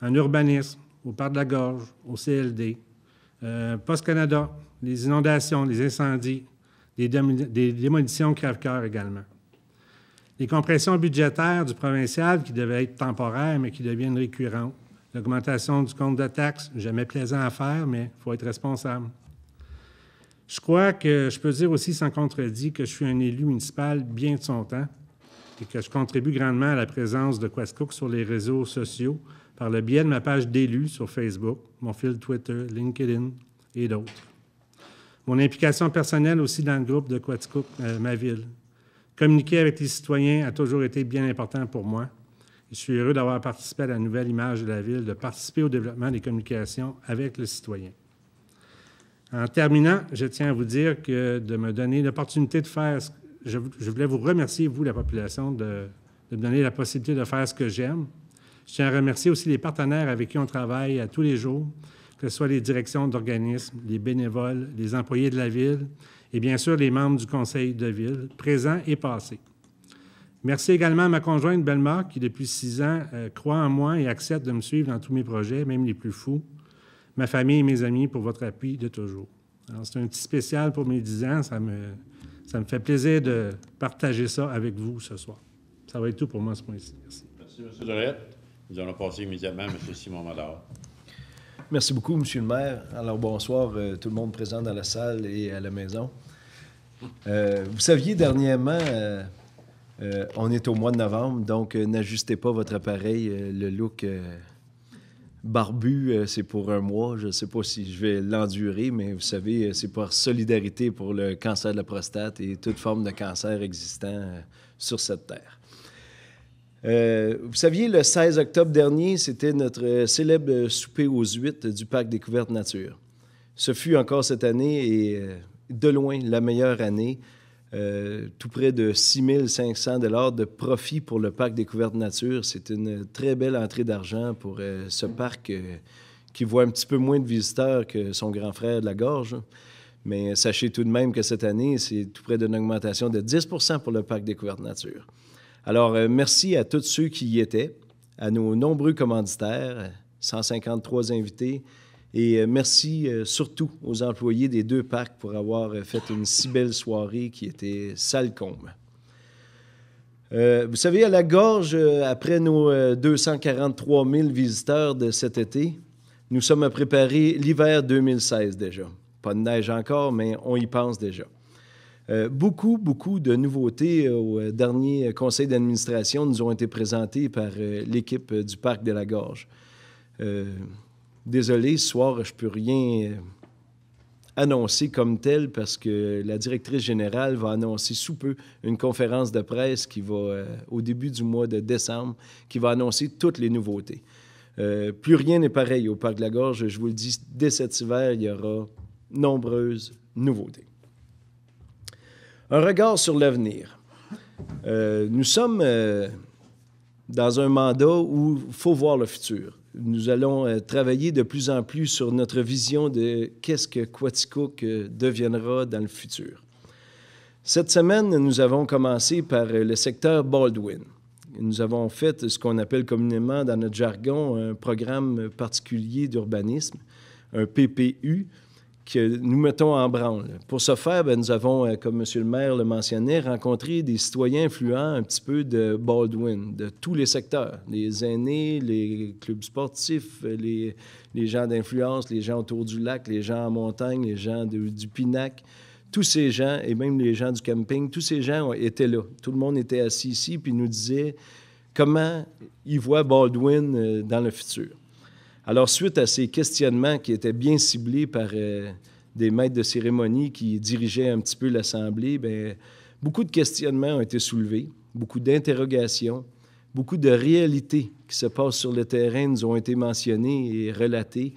S5: En urbanisme, au Parc de la Gorge, au CLD, euh, Post-Canada, les inondations, les incendies, des, démolitions crève-cœur également. Les compressions budgétaires du provincial qui devaient être temporaires mais qui deviennent récurrentes. L'augmentation du compte de taxes, jamais plaisant à faire, mais il faut être responsable. Je crois que je peux dire aussi sans contredit que je suis un élu municipal bien de son temps et que je contribue grandement à la présence de Quascook sur les réseaux sociaux par le biais de ma page d'élus sur Facebook, mon fil Twitter, LinkedIn et d'autres. Mon implication personnelle aussi dans le groupe de Quatticook, euh, ma ville. Communiquer avec les citoyens a toujours été bien important pour moi. Je suis heureux d'avoir participé à la nouvelle image de la ville, de participer au développement des communications avec le citoyen. En terminant, je tiens à vous dire que de me donner l'opportunité de faire, ce, je, je, voulais vous remercier, vous, la population, de, de me donner la possibilité de faire ce que j'aime. Je tiens à remercier aussi les partenaires avec qui on travaille à tous les jours, que ce soit les directions d'organismes, les bénévoles, les employés de la ville et bien sûr les membres du conseil de ville, présents et passés. Merci également à ma conjointe Belma, qui depuis six ans euh, croit en moi et accepte de me suivre dans tous mes projets, même les plus fous. Ma famille et mes amis pour votre appui de toujours. Alors, c'est un petit spécial pour mes dix ans. Ça me, ça me fait plaisir de partager ça avec vous ce soir.
S6: Ça va être tout pour moi ce point-ci.
S1: Merci. Merci, M. Dorette. Nous allons passer immédiatement à M. Simon Madard.
S6: Merci beaucoup, M. le maire. Alors, bonsoir, euh, tout le monde présent dans la salle et à la maison. Euh, vous saviez dernièrement euh, on est au mois de novembre, donc euh, n'ajustez pas votre appareil. Euh, le look barbu, c'est pour un mois. Je ne sais pas si je vais l'endurer, mais vous savez, c'est par solidarité pour le cancer de la prostate et toute forme de cancer existant sur cette terre. vous saviez, le 16 octobre dernier, c'était notre célèbre souper aux huîtres du Parc Découverte Nature. Ce fut encore cette année et de loin la meilleure année. Euh, tout près de 6 500 de profit pour le parc Découverte Nature. C'est une très belle entrée d'argent pour euh, ce parc euh, qui voit un petit peu moins de visiteurs que son grand frère de la Gorge. Mais sachez tout de même que cette année, c'est tout près d'une augmentation de 10 pour le parc Découverte Nature. Alors, merci à tous ceux qui y étaient, à nos nombreux commanditaires, 153 invités, et euh, merci euh, surtout aux employés des deux parcs pour avoir euh, fait une si belle soirée qui était sale comble. vous savez, à la gorge, après nos 243 000 visiteurs de cet été, nous sommes à préparer l'hiver 2016 déjà. Pas de neige encore, mais on y pense déjà. beaucoup, beaucoup de nouveautés au dernier conseil d'administration nous ont été présentées par l'équipe du Parc de la Gorge. Euh, Désolé, ce soir, je ne peux rien euh, annoncer comme tel parce que la directrice générale va annoncer sous peu une conférence de presse qui va, euh, au début du mois de décembre, qui va annoncer toutes les nouveautés. Euh, plus rien n'est pareil au Parc de la Gorge. Je vous le dis, dès cet hiver, il y aura nombreuses nouveautés. Un regard sur l'avenir. nous sommes dans un mandat où il faut voir le futur nous allons euh, travailler de plus en plus sur notre vision de qu'est-ce que Quaticook deviendra dans le futur. Cette semaine, nous avons commencé par euh, le secteur Baldwin. Nous avons fait ce qu'on appelle communément dans notre jargon un programme particulier d'urbanisme, un PPU, que nous mettons en branle. Pour ce faire, ben, nous avons, euh, comme M. le maire le mentionnait, rencontré des citoyens influents un petit peu de Baldwin, de tous les secteurs, les aînés, les clubs sportifs, euh, les, gens d'influence, les gens autour du lac, les gens en montagne, les gens du pinac. Tous ces gens, et même les gens du camping, tous ces gens étaient là. Tout le monde était assis ici, puis nous disait comment ils voient Baldwin euh, dans le futur. Alors, suite à ces questionnements qui étaient bien ciblés par euh, des maîtres de cérémonie qui dirigeaient un petit peu l'Assemblée, bien, beaucoup de questionnements ont été soulevés, beaucoup d'interrogations, beaucoup de réalités qui se passent sur le terrain nous ont été mentionnées et relatées.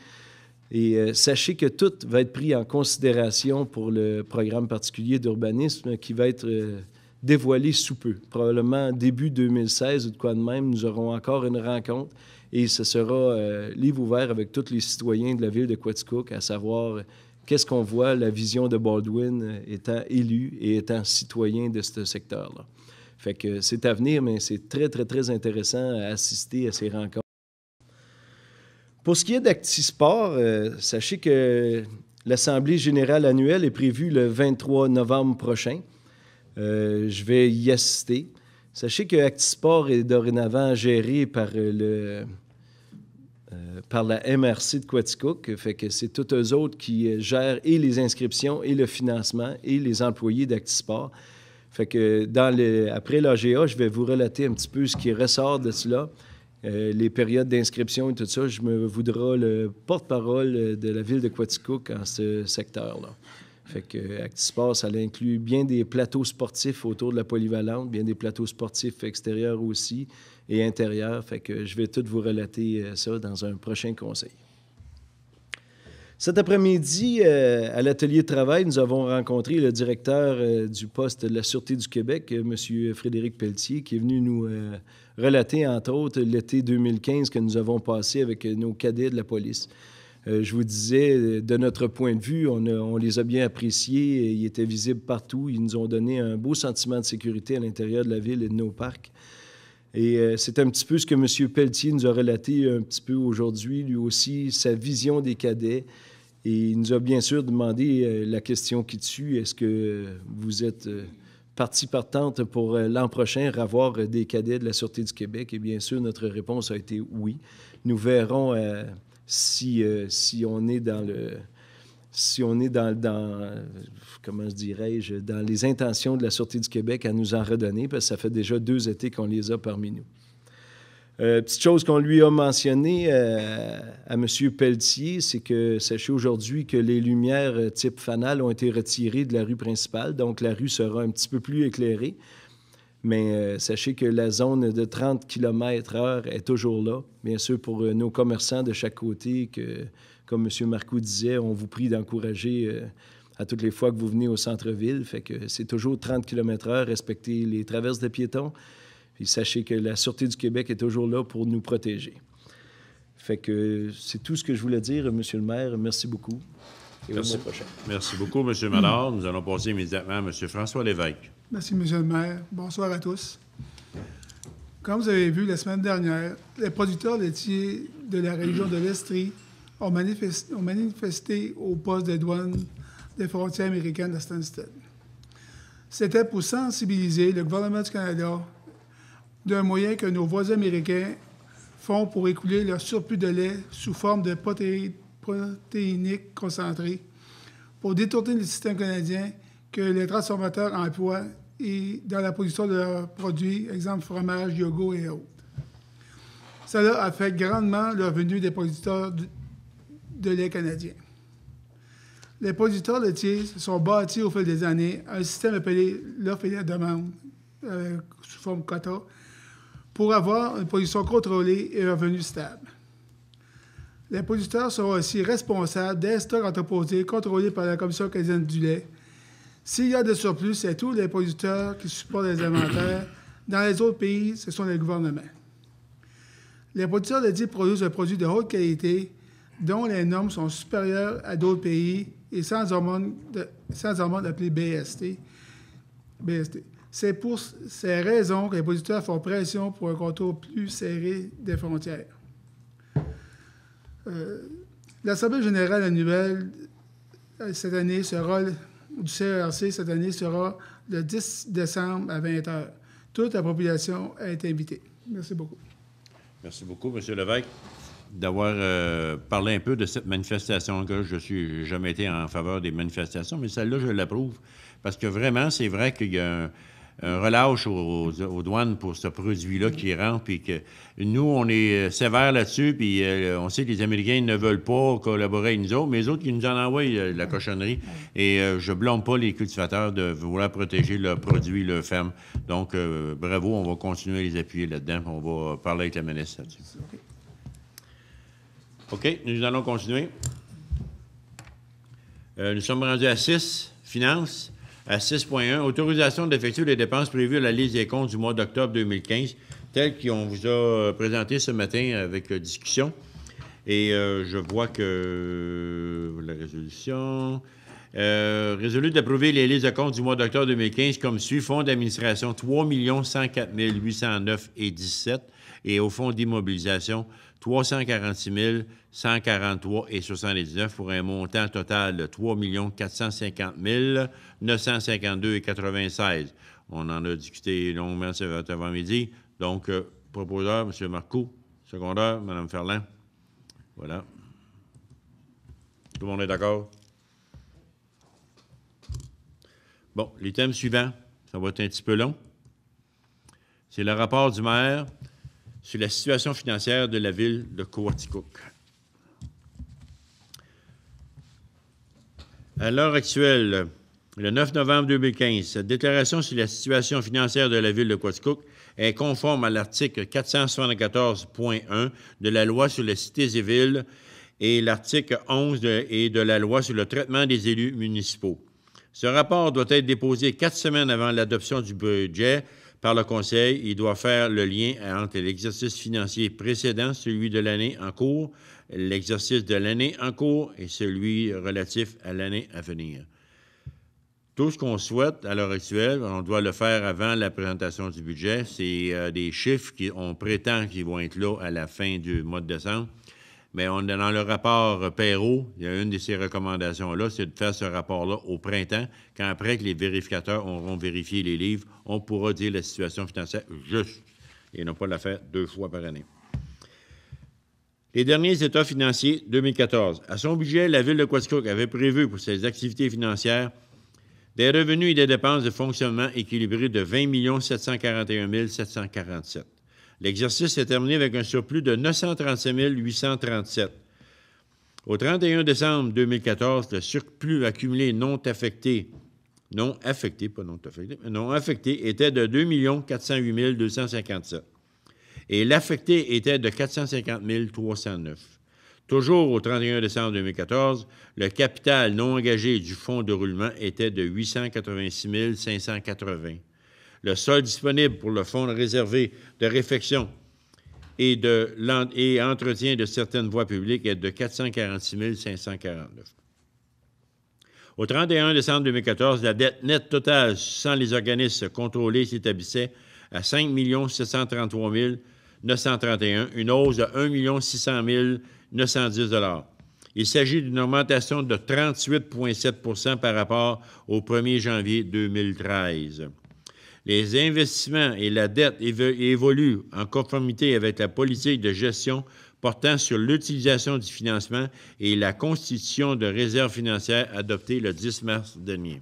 S6: Et euh, sachez que tout va être pris en considération pour le programme particulier d'urbanisme qui va être euh, dévoilé sous peu. Probablement début 2016 ou de quoi de même, nous aurons encore une rencontre et ce sera euh, livre ouvert avec tous les citoyens de la ville de Quaticook, à savoir euh, qu'est-ce qu'on voit la vision de Baldwin euh, étant élu et étant citoyen de ce secteur-là. Fait que c'est à venir, mais c'est très, très, très intéressant à assister à ces rencontres. Pour ce qui est d'ActiSport, sachez que l'Assemblée générale annuelle est prévue le 23 novembre prochain. je vais y assister. Sachez que Actisport est dorénavant géré par euh, euh, par la MRC de Quaticook. Fait que c'est tous les autres qui euh, gèrent et les inscriptions et le financement et les employés d'Actisport. Fait que dans le, après l'AGA, je vais vous relater un petit peu ce qui ressort de cela. les périodes d'inscription et tout ça, je me voudrais le porte-parole de la ville de Quaticook en ce secteur-là. Fait que euh, Actisport, ça inclut bien des plateaux sportifs autour de la polyvalente, bien des plateaux sportifs extérieurs aussi et intérieurs. Fait que je vais tout vous relater euh, ça dans un prochain conseil. Cet après-midi, euh, à l'atelier de travail, nous avons rencontré le directeur du poste de la Sûreté du Québec, M. Frédéric Pelletier, qui est venu nous relater, entre autres, l'été 2015 que nous avons passé avec nos cadets de la police. Euh, je vous disais, euh, de notre point de vue, on, les a bien appréciés. Ils étaient visibles partout. Ils nous ont donné un beau sentiment de sécurité à l'intérieur de la ville et de nos parcs. Et euh, c'est un petit peu ce que M. Pelletier nous a relaté un petit peu aujourd'hui, lui aussi, sa vision des cadets. Et il nous a bien sûr demandé la question qui tue, est-ce que vous êtes partie partante pour l'an prochain avoir des cadets de la Sûreté du Québec? Et bien sûr, notre réponse a été oui. Nous verrons euh, si, on est dans le si on est dans, comment dirais-je, dans les intentions de la Sûreté du Québec à nous en redonner, parce que ça fait déjà deux étés qu'on les a parmi nous. Euh, petite chose qu'on lui a mentionnée euh, à M. Pelletier, c'est que sachez aujourd'hui que les lumières type fanal ont été retirées de la rue principale, donc la rue sera un petit peu plus éclairée. Mais euh, sachez que la zone de 30 km/h est toujours là. Bien sûr, pour euh, nos commerçants de chaque côté, que, comme M. Marcoux disait, on vous prie d'encourager euh, à toutes les fois que vous venez au centre-ville. Fait que c'est toujours 30 km/h, respecter les traverses de piétons. Et sachez que la Sûreté du Québec est toujours là pour nous protéger. Fait que c'est tout ce que je voulais dire, M. le maire. Merci beaucoup. Merci.
S1: Merci beaucoup, M. Malard. Nous allons passer immédiatement à M. François Lévesque.
S7: Merci, M. le maire. Bonsoir à tous. Comme vous avez vu la semaine dernière, les producteurs laitiers de la région de l'Estrie ont, manifesté, au poste des douanes des frontières américaines de Stansted. C'était pour sensibiliser le gouvernement du Canada d'un moyen que nos voisins américains font pour écouler leur surplus de lait sous forme de protéines protéiniques concentrées pour détourner le système canadien que les transformateurs emploient et dans la production de leurs produits, exemple fromage, yogourt et autres. Cela affecte grandement le revenu des producteurs de lait canadien. Les producteurs laitiers sont bâtis au fil des années un système appelé l'offre et la demande euh, sous forme quota pour avoir une production contrôlée et un revenu stable. Les producteurs seront aussi responsables des stocks entreposés contrôlés par la Commission canadienne du lait s'il y a de surplus, c'est tous les producteurs qui supportent les inventaires. Dans les autres pays, ce sont les gouvernements. Les producteurs de type produisent des produits de haute qualité dont les normes sont supérieures à d'autres pays et sans hormones, de, sans appelées BST. C'est pour ces raisons que les producteurs font pression pour un contour plus serré des frontières. Euh, L'Assemblée générale annuelle euh, cette année sera du CERC e cette année sera le 10 décembre à 20 h. Toute la population est invitée. Merci beaucoup.
S1: Merci beaucoup, M. Lévesque, d'avoir euh, parlé un peu de cette manifestation Je n'ai jamais été en faveur des manifestations, mais celle-là, je l'approuve parce que vraiment, c'est vrai qu'il y a un un relâche aux, douanes pour ce produit-là qui rentre. Puis que nous, on est euh, sévère là-dessus, puis euh, on sait que les Américains ne veulent pas collaborer avec nous autres, mais les autres qui nous en envoient euh, la cochonnerie. Et je blâme pas les cultivateurs de vouloir protéger leurs produits, leurs fermes. Donc, bravo, on va continuer à les appuyer là-dedans. On va parler avec la menace là-dessus. OK, nous allons continuer. nous sommes rendus à 6, finances à 6.1, autorisation d'effectuer les dépenses prévues à la liste des comptes du mois d'octobre 2015, telles qu'on vous a euh, présenté ce matin avec euh, discussion. Et euh, je vois que la résolution. résolu d'approuver les listes de comptes du mois d'octobre 2015 comme suit. Fonds d'administration 3 104 809 et 17 et au fonds d'immobilisation 346 143 et 79 pour un montant total de 3 450 952 et 96. On en a discuté longuement cet avant-midi. Donc, euh, proposeur, M. Marcoux. Secondeur, Mme Ferland. Voilà. Tout le monde est d'accord? Bon, l'item suivant, ça va être un petit peu long. C'est le rapport du maire sur la situation financière de la ville de Coaticook. À l'heure actuelle, le 9 novembre 2015, cette déclaration sur la situation financière de la ville de Quaticook est conforme à l'article 474.1 de la loi sur les cités et villes et l'article 11 et de la loi sur le traitement des élus municipaux. Ce rapport doit être déposé quatre semaines avant l'adoption du budget par le Conseil. Il doit faire le lien entre l'exercice financier précédent, celui de l'année en cours, l'exercice de l'année en cours et celui relatif à l'année à venir. Tout ce qu'on souhaite à l'heure actuelle, on doit le faire avant la présentation du budget. C'est euh, des chiffres qu'on prétend qu'ils vont être là à la fin du mois de décembre. Mais on est dans le rapport Perrault, il y a une de ces recommandations-là, c'est de faire ce rapport-là au printemps, quand après que les vérificateurs auront vérifié les livres, on pourra dire la situation financière juste et non pas la faire deux fois par année. Les derniers états financiers 2014. À son budget, la Ville de Quatcook avait prévu pour ses activités financières des revenus et des dépenses de fonctionnement équilibrés de 20 741 747. L'exercice s'est terminé avec un surplus de 935 837. Au 31 décembre 2014, le surplus accumulé non affecté, non affecté, non affecté, non affecté était de 2 408 257 et l'affecté était de 450 309. Toujours au 31 décembre 2014, le capital non engagé du fonds de roulement était de 886 580. Le solde disponible pour le fonds réservé de réfection et, de et entretien de certaines voies publiques est de 446 549. Au 31 décembre 2014, la dette nette totale sans les organismes contrôlés s'établissait à 5 733 931, une hausse de 1 600 910 Il s'agit d'une augmentation de 38,7 par rapport au 1er janvier 2013. Les investissements et la dette évoluent en conformité avec la politique de gestion portant sur l'utilisation du financement et la constitution de réserves financières adoptée le 10 mars dernier.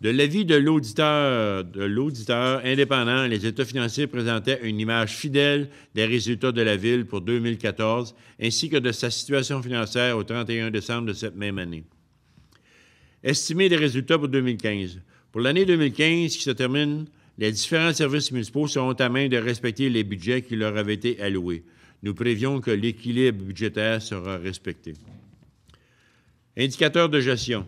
S1: De l'avis de l'auditeur, indépendant, les états financiers présentaient une image fidèle des résultats de la ville pour 2014 ainsi que de sa situation financière au 31 décembre de cette même année. Estimer les résultats pour 2015. Pour l'année 2015 qui se termine, les différents services municipaux seront à main de respecter les budgets qui leur avaient été alloués. Nous prévions que l'équilibre budgétaire sera respecté. Indicateurs de gestion.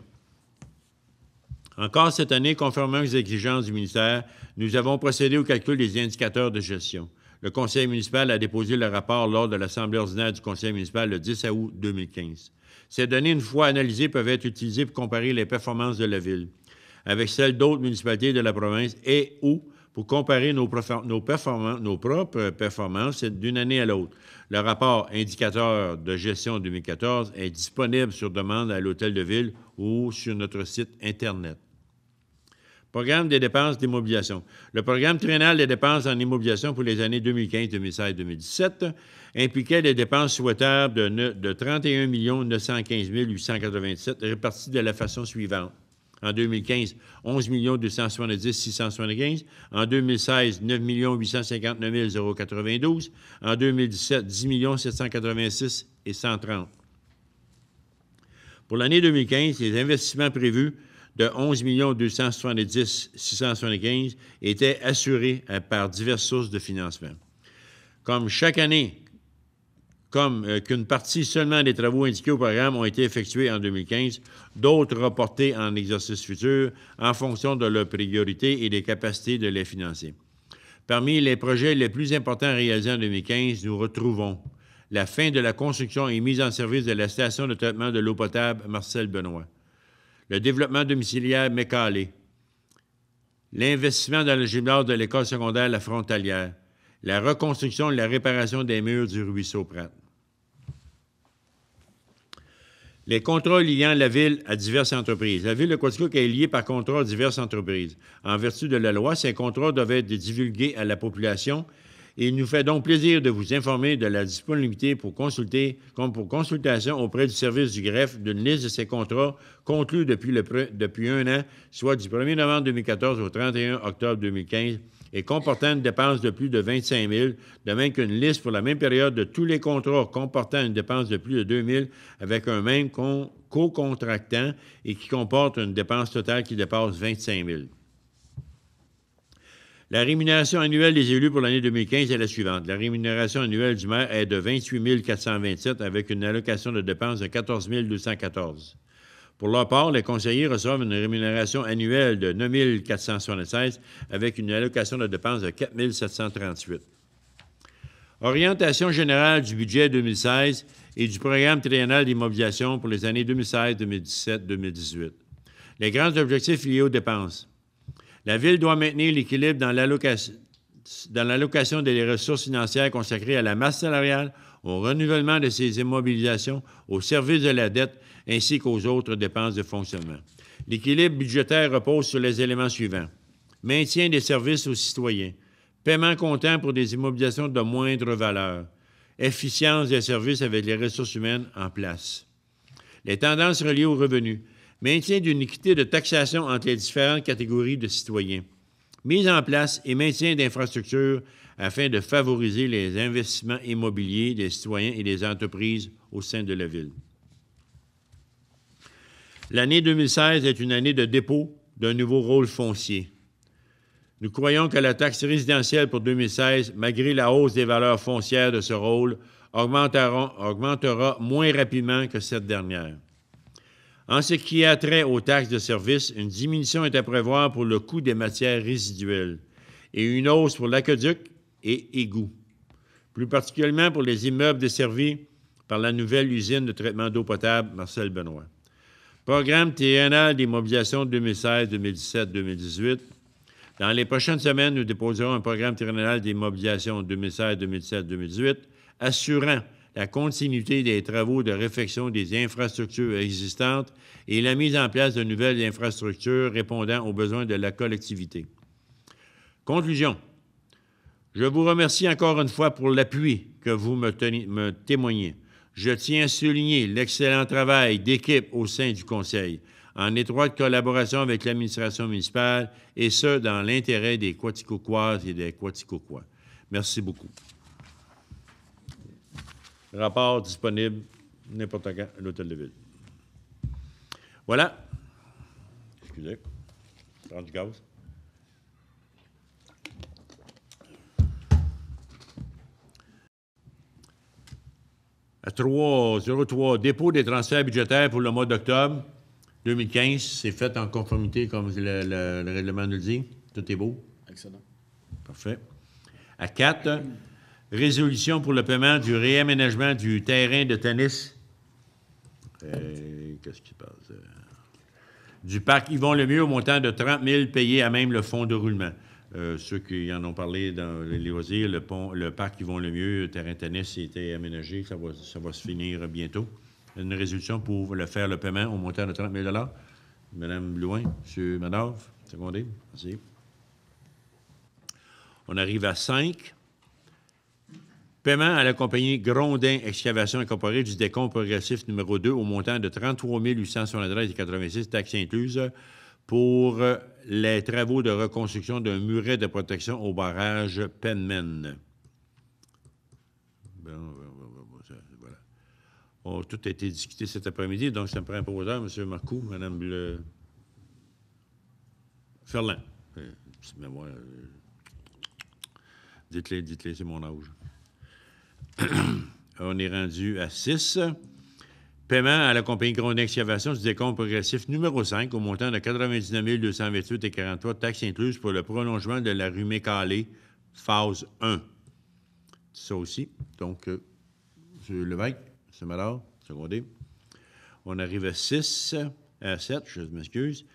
S1: Encore cette année, conformément aux exigences du ministère, nous avons procédé au calcul des indicateurs de gestion. Le conseil municipal a déposé le rapport lors de l'assemblée ordinaire du conseil municipal le 10 août 2015. Ces données, une fois analysées, peuvent être utilisées pour comparer les performances de la ville avec celles d'autres municipalités de la province et ou pour comparer nos, propres performances d'une année à l'autre. Le rapport indicateur de gestion 2014 est disponible sur demande à l'hôtel de ville ou sur notre site Internet. Programme des dépenses d'immobilisation. Le programme triennal des dépenses en immobilisation pour les années 2015, 2016 2017 impliquait des dépenses souhaitables de, de 31 915 887 réparties de la façon suivante. En 2015, 11 270 675. En 2016, 9 859 092. En 2017, 10 786 et 130. Pour l'année 2015, les investissements prévus de 11 270 675 étaient assurés euh, par diverses sources de financement. Comme chaque année, comme euh, qu'une partie seulement des travaux indiqués au programme ont été effectués en 2015, d'autres reportés en exercice futur en fonction de leurs priorités et des capacités de les financer. Parmi les projets les plus importants réalisés en 2015, nous retrouvons la fin de la construction et mise en service de la station de traitement de l'eau potable Marcel Benoît, le développement domiciliaire Mécalé, l'investissement dans le gymnase de l'école secondaire La Frontalière, la reconstruction et la réparation des murs du ruisseau Pratt. les contrats liant la ville à diverses entreprises. La ville de Quaticook est liée par contrat à diverses entreprises. En vertu de la loi, ces contrats doivent être divulgués à la population. Et il nous fait donc plaisir de vous informer de la disponibilité pour consulter, comme pour consultation auprès du service du greffe, d'une liste de ces contrats conclus depuis un an, soit du 1er novembre 2014 au 31 octobre 2015 et comportant une dépense de plus de 25 000, de même qu'une liste pour la même période de tous les contrats comportant une dépense de plus de 2 000 avec un même co-contractant et qui comporte une dépense totale qui dépasse 25 000. La rémunération annuelle des élus pour l'année 2015 est la suivante. La rémunération annuelle du maire est de 28 427 avec une allocation de dépenses de 14 214. Pour leur part, les conseillers reçoivent une rémunération annuelle de 9 476 avec une allocation de dépenses de 4 738. Orientation générale du budget 2016 et du programme triennal d'immobilisation pour les années 2016, 2017, 2018. Les grands objectifs liés aux dépenses. La Ville doit maintenir l'équilibre dans l'allocation des ressources financières consacrées à la masse salariale, au renouvellement de ses immobilisations, au service de la dette ainsi qu'aux autres dépenses de fonctionnement. L'équilibre budgétaire repose sur les éléments suivants. Maintien des services aux citoyens, paiement comptant pour des immobilisations de moindre valeur, efficience des services avec les ressources humaines en place. Les tendances reliées aux revenus, maintien d'une équité de taxation entre les différentes catégories de citoyens, mise en place et maintien d'infrastructures afin de favoriser les investissements immobiliers des citoyens et des entreprises au sein de la ville. L'année 2016 est une année de dépôt d'un nouveau rôle foncier. Nous croyons que la taxe résidentielle pour 2016, malgré la hausse des valeurs foncières de ce rôle, augmentera, moins rapidement que cette dernière. En ce qui a trait aux taxes de service, une diminution est à prévoir pour le coût des matières résiduelles et une hausse pour l'aqueduc et égout, plus particulièrement pour les immeubles desservis par la nouvelle usine de traitement d'eau potable Marcel Benoît. Programme des d'immobilisation 2016-2017-2018. Dans les prochaines semaines, nous déposerons un programme des d'immobilisation 2016-2017-2018 assurant la continuité des travaux de réfection des infrastructures existantes et la mise en place de nouvelles infrastructures répondant aux besoins de la collectivité. Conclusion. Je vous remercie encore une fois pour l'appui que vous me témoignez. Je tiens à souligner l'excellent travail d'équipe au sein du Conseil, en étroite collaboration avec l'administration municipale, et ce, dans l'intérêt des Quaticoquoises et des Quaticoquois. Merci beaucoup. Rapport disponible n'importe quand à l'Hôtel de Ville. Voilà. Excusez. du 303, dépôt des transferts budgétaires pour le mois d'octobre 2015. C'est fait en conformité, comme le, règlement nous le dit. Tout est beau. Excellent. Parfait. À 4, résolution pour le paiement du réaménagement du terrain de tennis. Euh, qu'est-ce qui passe? Euh? Du parc Yvon mieux au montant de 30 000 payés à même le fonds de roulement. Euh, ceux qui en ont parlé dans les loisirs, le, pont, le parc qui vont le mieux, terrain tennis, c'était aménagé, ça va, se finir bientôt. Une résolution pour le faire le paiement au montant de 30 000 Madame Louin, M. Manov, secondé. Merci. On arrive à 5. Paiement à la compagnie Grondin Excavation Incorporée du décompte progressif numéro 2 au montant de 33 86 taxes incluses, pour euh, les travaux de reconstruction d'un muret de protection au barrage Penman. tout a été discuté cet après-midi, donc ça me prend un Monsieur M. Marcoux, Mme le euh, euh. Dites-les, dites-les, c'est mon âge. On est rendu à 6. Paiement à la compagnie Grand Excavation du décompte progressif numéro 5 au montant de 99 228 et 43 taxes incluses pour le prolongement de la rue Mécalée, phase 1. Ça aussi. Donc, le euh, M. Lévesque, M. malheur, secondé. On arrive à 6, à 7, je m'excuse.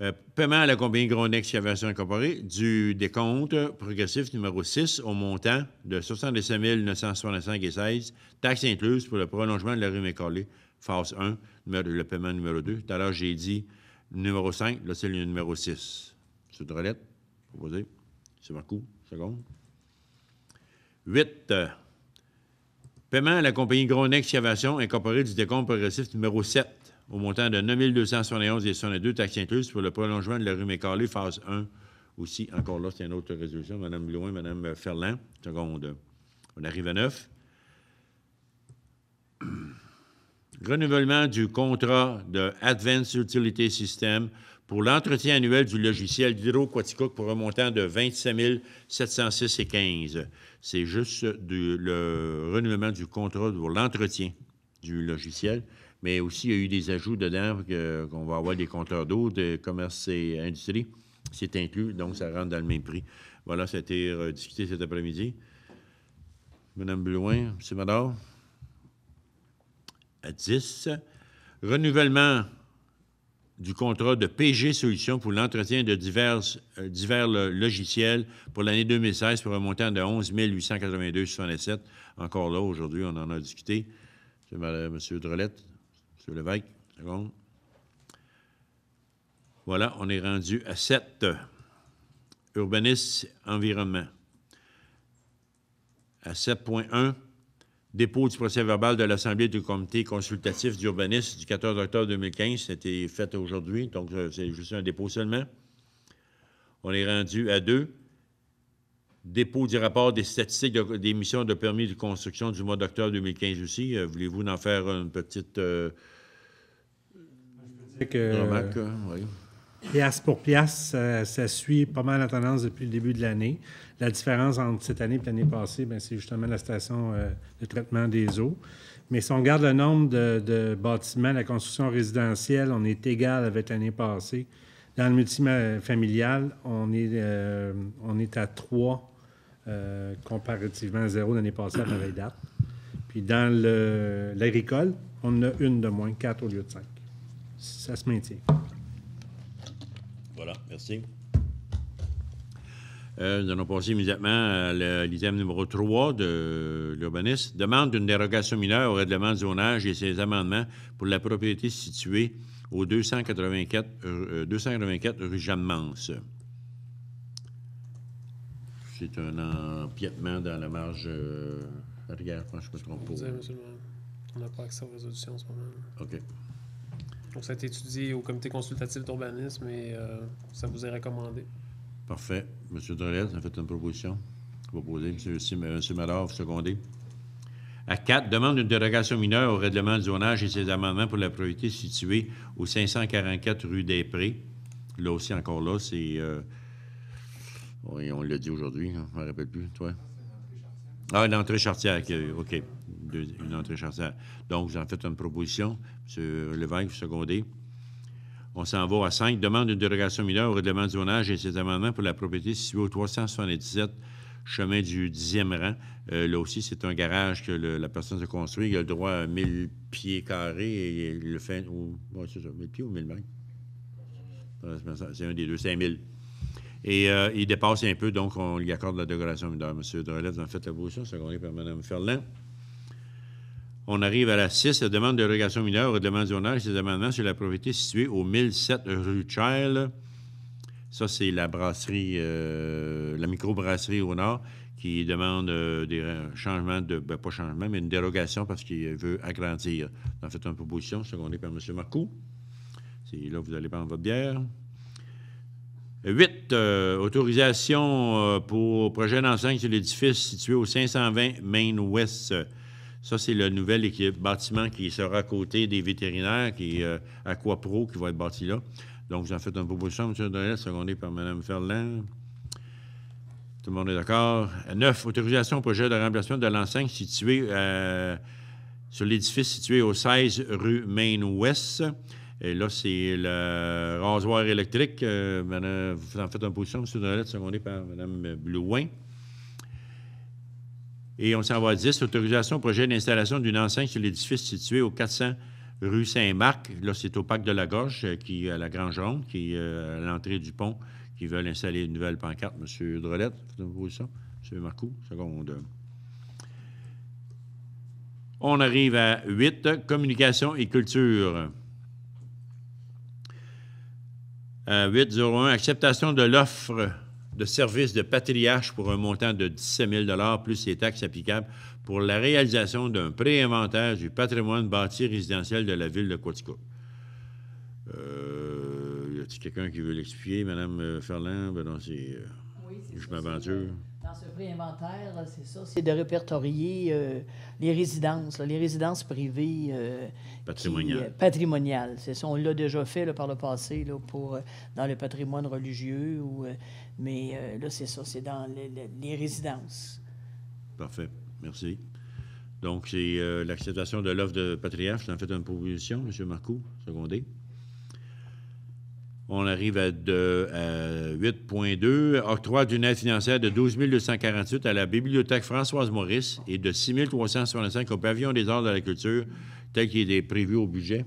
S1: Euh, paiement à la compagnie Grande Excavation Incorporée du décompte progressif numéro 6 au montant de 67 965,16 et 16, taxes incluses pour le prolongement de la rue Mécalée phase 1, le paiement numéro 2. Tout à l'heure, j'ai dit numéro 5, là, c'est le numéro 6. C'est une relette, proposé. C'est Marco. seconde. 8. Euh, paiement à la compagnie Gronex Excavation incorporée du décompte progressif numéro 7 au montant de 9 et 62 taxes incluses pour le prolongement de la rue Mécalé, phase 1. Aussi, encore là, c'est une autre résolution. Madame Blouin, Madame Ferland, seconde. On arrive à 9. renouvellement du contrat de Advanced Utility System pour l'entretien annuel du logiciel dhydro pour un montant de 27 706,15. C'est juste le renouvellement du contrat pour l'entretien du logiciel. Mais aussi, il y a eu des ajouts dedans que, qu'on va avoir des compteurs d'eau, de commerce et industrie. C'est inclus, donc ça rentre dans le même prix. Voilà, ça a été euh, discuté cet après-midi. Madame Blouin, M. Mador à 10. Renouvellement du contrat de PG Solutions pour l'entretien de divers, euh, divers logiciels pour l'année 2016 pour un montant de 11 882,67. Encore là, aujourd'hui, on en a discuté. M. Drolette, M. Lévesque, seconde. Voilà, on est rendu à 7. Urbanisme, environnement. À 7.1, Dépôt du procès-verbal de l'Assemblée du comité consultatif d'urbanisme du 14 octobre 2015. C'était fait aujourd'hui, donc euh, c'est juste un dépôt seulement. On est rendu à deux. Dépôt du rapport des statistiques des missions de permis de construction du mois d'octobre 2015 aussi. Euh, voulez-vous en faire une petite euh, remarque? Hein?
S5: piastre pour piastre, euh, ça, suit pas mal la tendance depuis le début de l'année. La différence entre cette année et l'année passée, ben, c'est justement la station euh, de traitement des eaux. Mais si on regarde le nombre de, bâtiments, la construction résidentielle, on est égal avec l'année passée. Dans le multifamilial, on est, euh, on est à 3 comparativement à 0 l'année passée à la date. Puis dans l'agricole, on a une de moins, 4 au lieu de 5. Ça se maintient. Voilà, merci.
S1: Euh, nous allons passer immédiatement à l'item numéro 3 de l'urbaniste. Demande d'une dérogation mineure au règlement de zonage et ses amendements pour la propriété située au 284, euh, rue jeanne C'est un empiètement dans la marge euh, arrière, je ne
S8: On n'a pas accès aux résolutions en ce moment. OK. Donc, ça a été étudié au comité consultatif d'urbanisme et euh, ça vous est recommandé.
S1: Parfait. M. Dorel, ça fait une proposition. Proposée. M. Monsieur euh, secondé. À 4, demande une dérogation mineure au règlement du zonage et ses amendements pour la priorité située au 544 rue des Prés. Là aussi, encore là, c'est. Euh, on l'a dit aujourd'hui, on ne me rappelle plus, toi. Ah, une entrée chartière. OK. une entrée chartière. Donc, vous en faites une proposition. M. Lévesque, vous secondez. On s'en va à 5. Demande une dérogation mineure au règlement du zonage et ses amendements pour la propriété située au 377 chemin du 10e rang. Euh, là aussi, c'est un garage que la personne se construit. Il a le droit à 1000 pieds carrés et le fait. c'est ça, 1000 pieds ou 1000 mètres? C'est un des deux, 5000. Et euh, il dépasse un peu, donc on lui accorde la dérogation mineure. Monsieur de en fait la proposition, secondée par Mme Ferland. On arrive à la 6, la demande de dérogation mineure, demande du honneur et ses amendements sur la propriété située au 1007 rue Child. Ça, c'est la brasserie, euh, la microbrasserie au nord qui demande euh, des changements de, ben, pas changement, mais une dérogation parce qu'il veut agrandir. En fait, une proposition secondée par M. Marcoux. C'est là que vous allez prendre votre bière. 8. Euh, autorisation euh, pour projet d'enceinte sur l'édifice situé au 520 Main West. Ça, c'est le nouvel bâtiment qui sera à côté des vétérinaires, qui euh, Aquapro, qui va être bâti là. Donc, vous en faites une proposition, M. Dorel, secondé par Mme Ferland. Tout le monde est d'accord. 9. Autorisation au projet de remplacement de l'enseigne située sur l'édifice situé au 16 rue Main West. Et là, c'est le rasoir électrique. Euh, vous en faites un position, M. Drolet, secondé par Mme Blouin. Et on s'en va à 10, autorisation au projet d'installation d'une enceinte sur l'édifice situé au 400 rue Saint-Marc. Là, c'est au parc de la Gorge, euh, qui à la Grande Jaune, qui est euh, à l'entrée du pont, qui veulent installer une nouvelle pancarte. M. Drolette, faites une position. M. Marcoux, seconde. On arrive à 8, communication et culture. 801, euh, acceptation de l'offre de service de patriarche pour un montant de 17 000 plus les taxes applicables pour la réalisation d'un pré-inventaire du patrimoine bâti résidentiel de la ville de Quaticook. Euh, y a-t-il quelqu'un qui veut l'expliquer, Mme euh, Ferland? Ben c'est. je m'aventure
S3: ce pré-inventaire, c'est ça, c'est de répertorier euh, les résidences, les résidences privées. Euh, euh, patrimoniales. c'est ça. On l'a déjà fait par le passé pour, dans le patrimoine religieux, ou, mais là, c'est ça, c'est dans les, résidences.
S1: Parfait, merci. Donc, c'est l'acceptation de l'offre de Patriarche. c'est en fait une proposition, M. Marcoux, secondé. On arrive à, 8.2. Octroi d'une aide financière de 12 248 à la Bibliothèque Françoise Maurice et de 6 365 au Pavillon des Arts de la Culture, tel qu'il est prévu au budget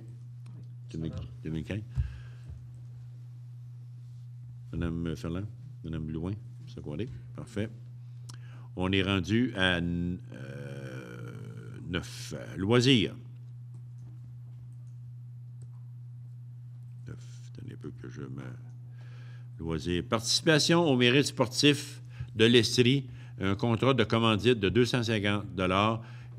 S1: 2015. Madame Ferland, Madame Louin, aller? Parfait. On est rendu à 9. Euh, euh, loisirs. que je me loisir. Participation au mérite sportif de l'Estrie, un contrat de commandite de 250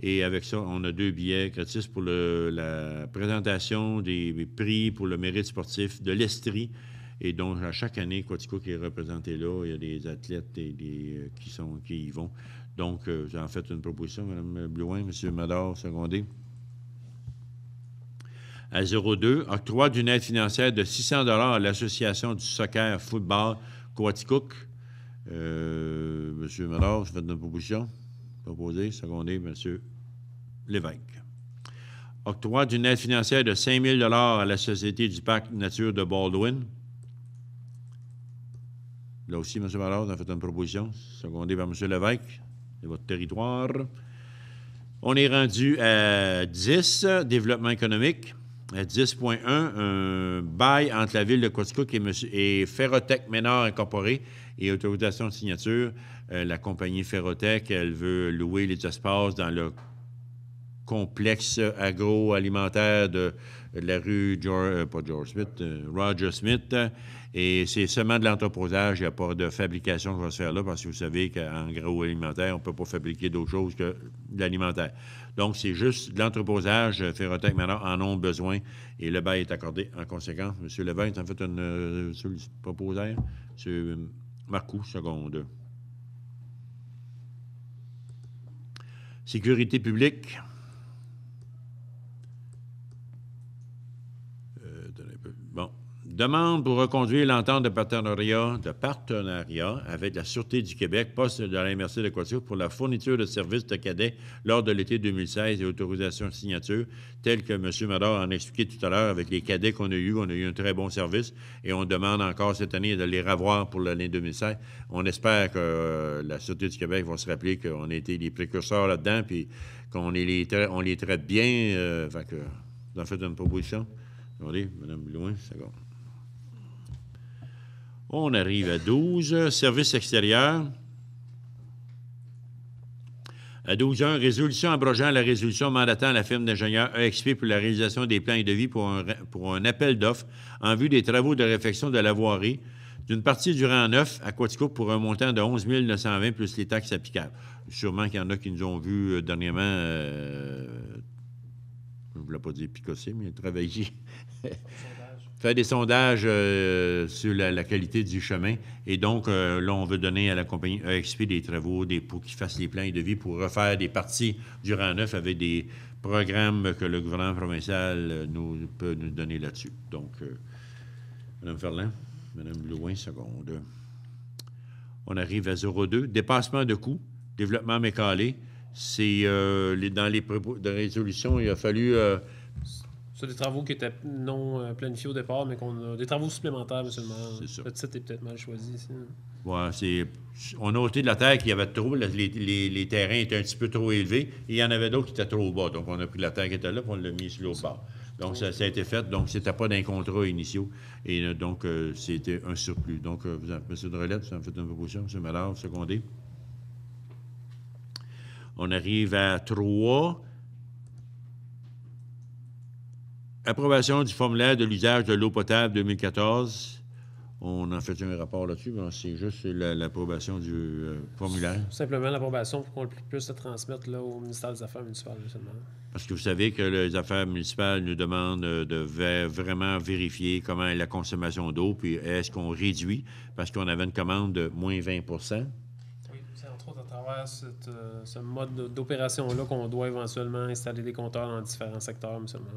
S1: et avec ça, on a deux billets gratis pour la présentation des prix pour le mérite sportif de l'Estrie. Et donc, à chaque année, Quatico qui est représenté là, il y a des athlètes euh, qui, sont, qui y vont. Donc, euh, vous en fait une proposition, Mme Blouin, M. Mador, secondé à 02, octroi d'une aide financière de 600 à l'Association du soccer football Coaticook. M. Euh, monsieur vous je une proposition. Proposé. Secondé, Monsieur Lévesque. Octroi d'une aide financière de 5000 000 à la Société du Parc Nature de Baldwin. Là aussi, M. a fait une proposition, Secondé par M. Lévesque, de votre territoire. On est rendu à 10, développement économique. 10.1, euh, un bail entre la ville de Coaticook et, et Ferrotech Ménard Incorporé et autorisation de signature. Euh, la compagnie Ferrotech, elle veut louer les espaces dans le complexe agroalimentaire de, la rue George, euh, Smith, Roger Smith et c'est seulement de l'entreposage, il n'y a pas de fabrication qui va se faire là, parce que vous savez qu'en gros alimentaire, on ne peut pas fabriquer d'autres choses que de l'alimentaire. Donc, c'est juste de l'entreposage. Euh, Ferrotec, maintenant en ont besoin et le bail est accordé en conséquence. Monsieur Levin, en fait une euh, proposaire. M. Marcoux, seconde. Sécurité publique. Demande pour reconduire l'entente de partenariat, de partenariat avec la Sûreté du Québec, poste de la MRC de Quatuor pour la fourniture de services de cadets lors de l'été 2016 et autorisation de signature, telle que M. Mador en a expliqué tout à l'heure avec les cadets qu'on a eus, On a eu un très bon service et on demande encore cette année de les revoir pour l'année 2016. On espère que euh, la Sûreté du Québec va se rappeler qu'on a été les précurseurs là-dedans et qu'on les, on traite bien. Euh, fait vous en faites une proposition? Attendez, Mme on arrive à 12. Service extérieur. À 12.1, résolution abrogeant la résolution mandatant la firme d'ingénieurs EXP pour la réalisation des plans et devis pour un, pour un appel d'offres en vue des travaux de réfection de la voirie d'une partie du rang 9 à Quatico pour un montant de 11 920 plus les taxes applicables. Sûrement qu'il y en a qui nous ont vu euh, dernièrement, euh, je ne voulais pas dire picosser, mais travailler. des sondages euh, sur la, qualité du chemin. Et donc, l'on euh, là, on veut donner à la compagnie EXP des travaux des, pour qu'ils fassent les plans et devis pour refaire des parties du rang neuf avec des programmes que le gouvernement provincial euh, nous, peut nous donner là-dessus. Donc, Mme Ferland, Mme Louin, seconde. On arrive à 02. Dépassement de coûts, développement mécalé. C'est les, dans les résolution, il a fallu
S8: c'est des travaux qui étaient non euh, planifiés au départ, mais qu'on a. Des travaux supplémentaires, seulement. C'est sûr. Euh, le est peut-être mal choisi ici. Euh.
S1: Ouais, c'est. On a ôté de la terre qu'il y avait trop. Les, les, les, terrains étaient un petit peu trop élevés. Et il y en avait d'autres qui étaient trop bas. Donc, on a pris la terre qui était là, puis on l'a mis sur l'autre bord. Donc, ça, ça, a été fait. Donc, c'était pas d'un contrat initiaux. Et donc, c'était un surplus. Donc, vous M. Drelette, vous en faites une proposition. M. Mallard, secondé. On arrive à 3. Approbation du formulaire de l'usage de l'eau potable 2014. On en fait un rapport là-dessus, mais c'est juste l'approbation du euh, formulaire.
S8: Simplement l'approbation pour qu'on puisse le transmettre là, au ministère des Affaires municipales, justement.
S1: Parce que vous savez que les affaires municipales nous demandent euh, de vraiment vérifier comment est la consommation d'eau, puis est-ce qu'on réduit, parce qu'on avait une commande de moins 20 Oui, c'est
S8: entre autres à travers euh, ce mode d'opération-là qu'on doit éventuellement installer des compteurs dans différents secteurs, seulement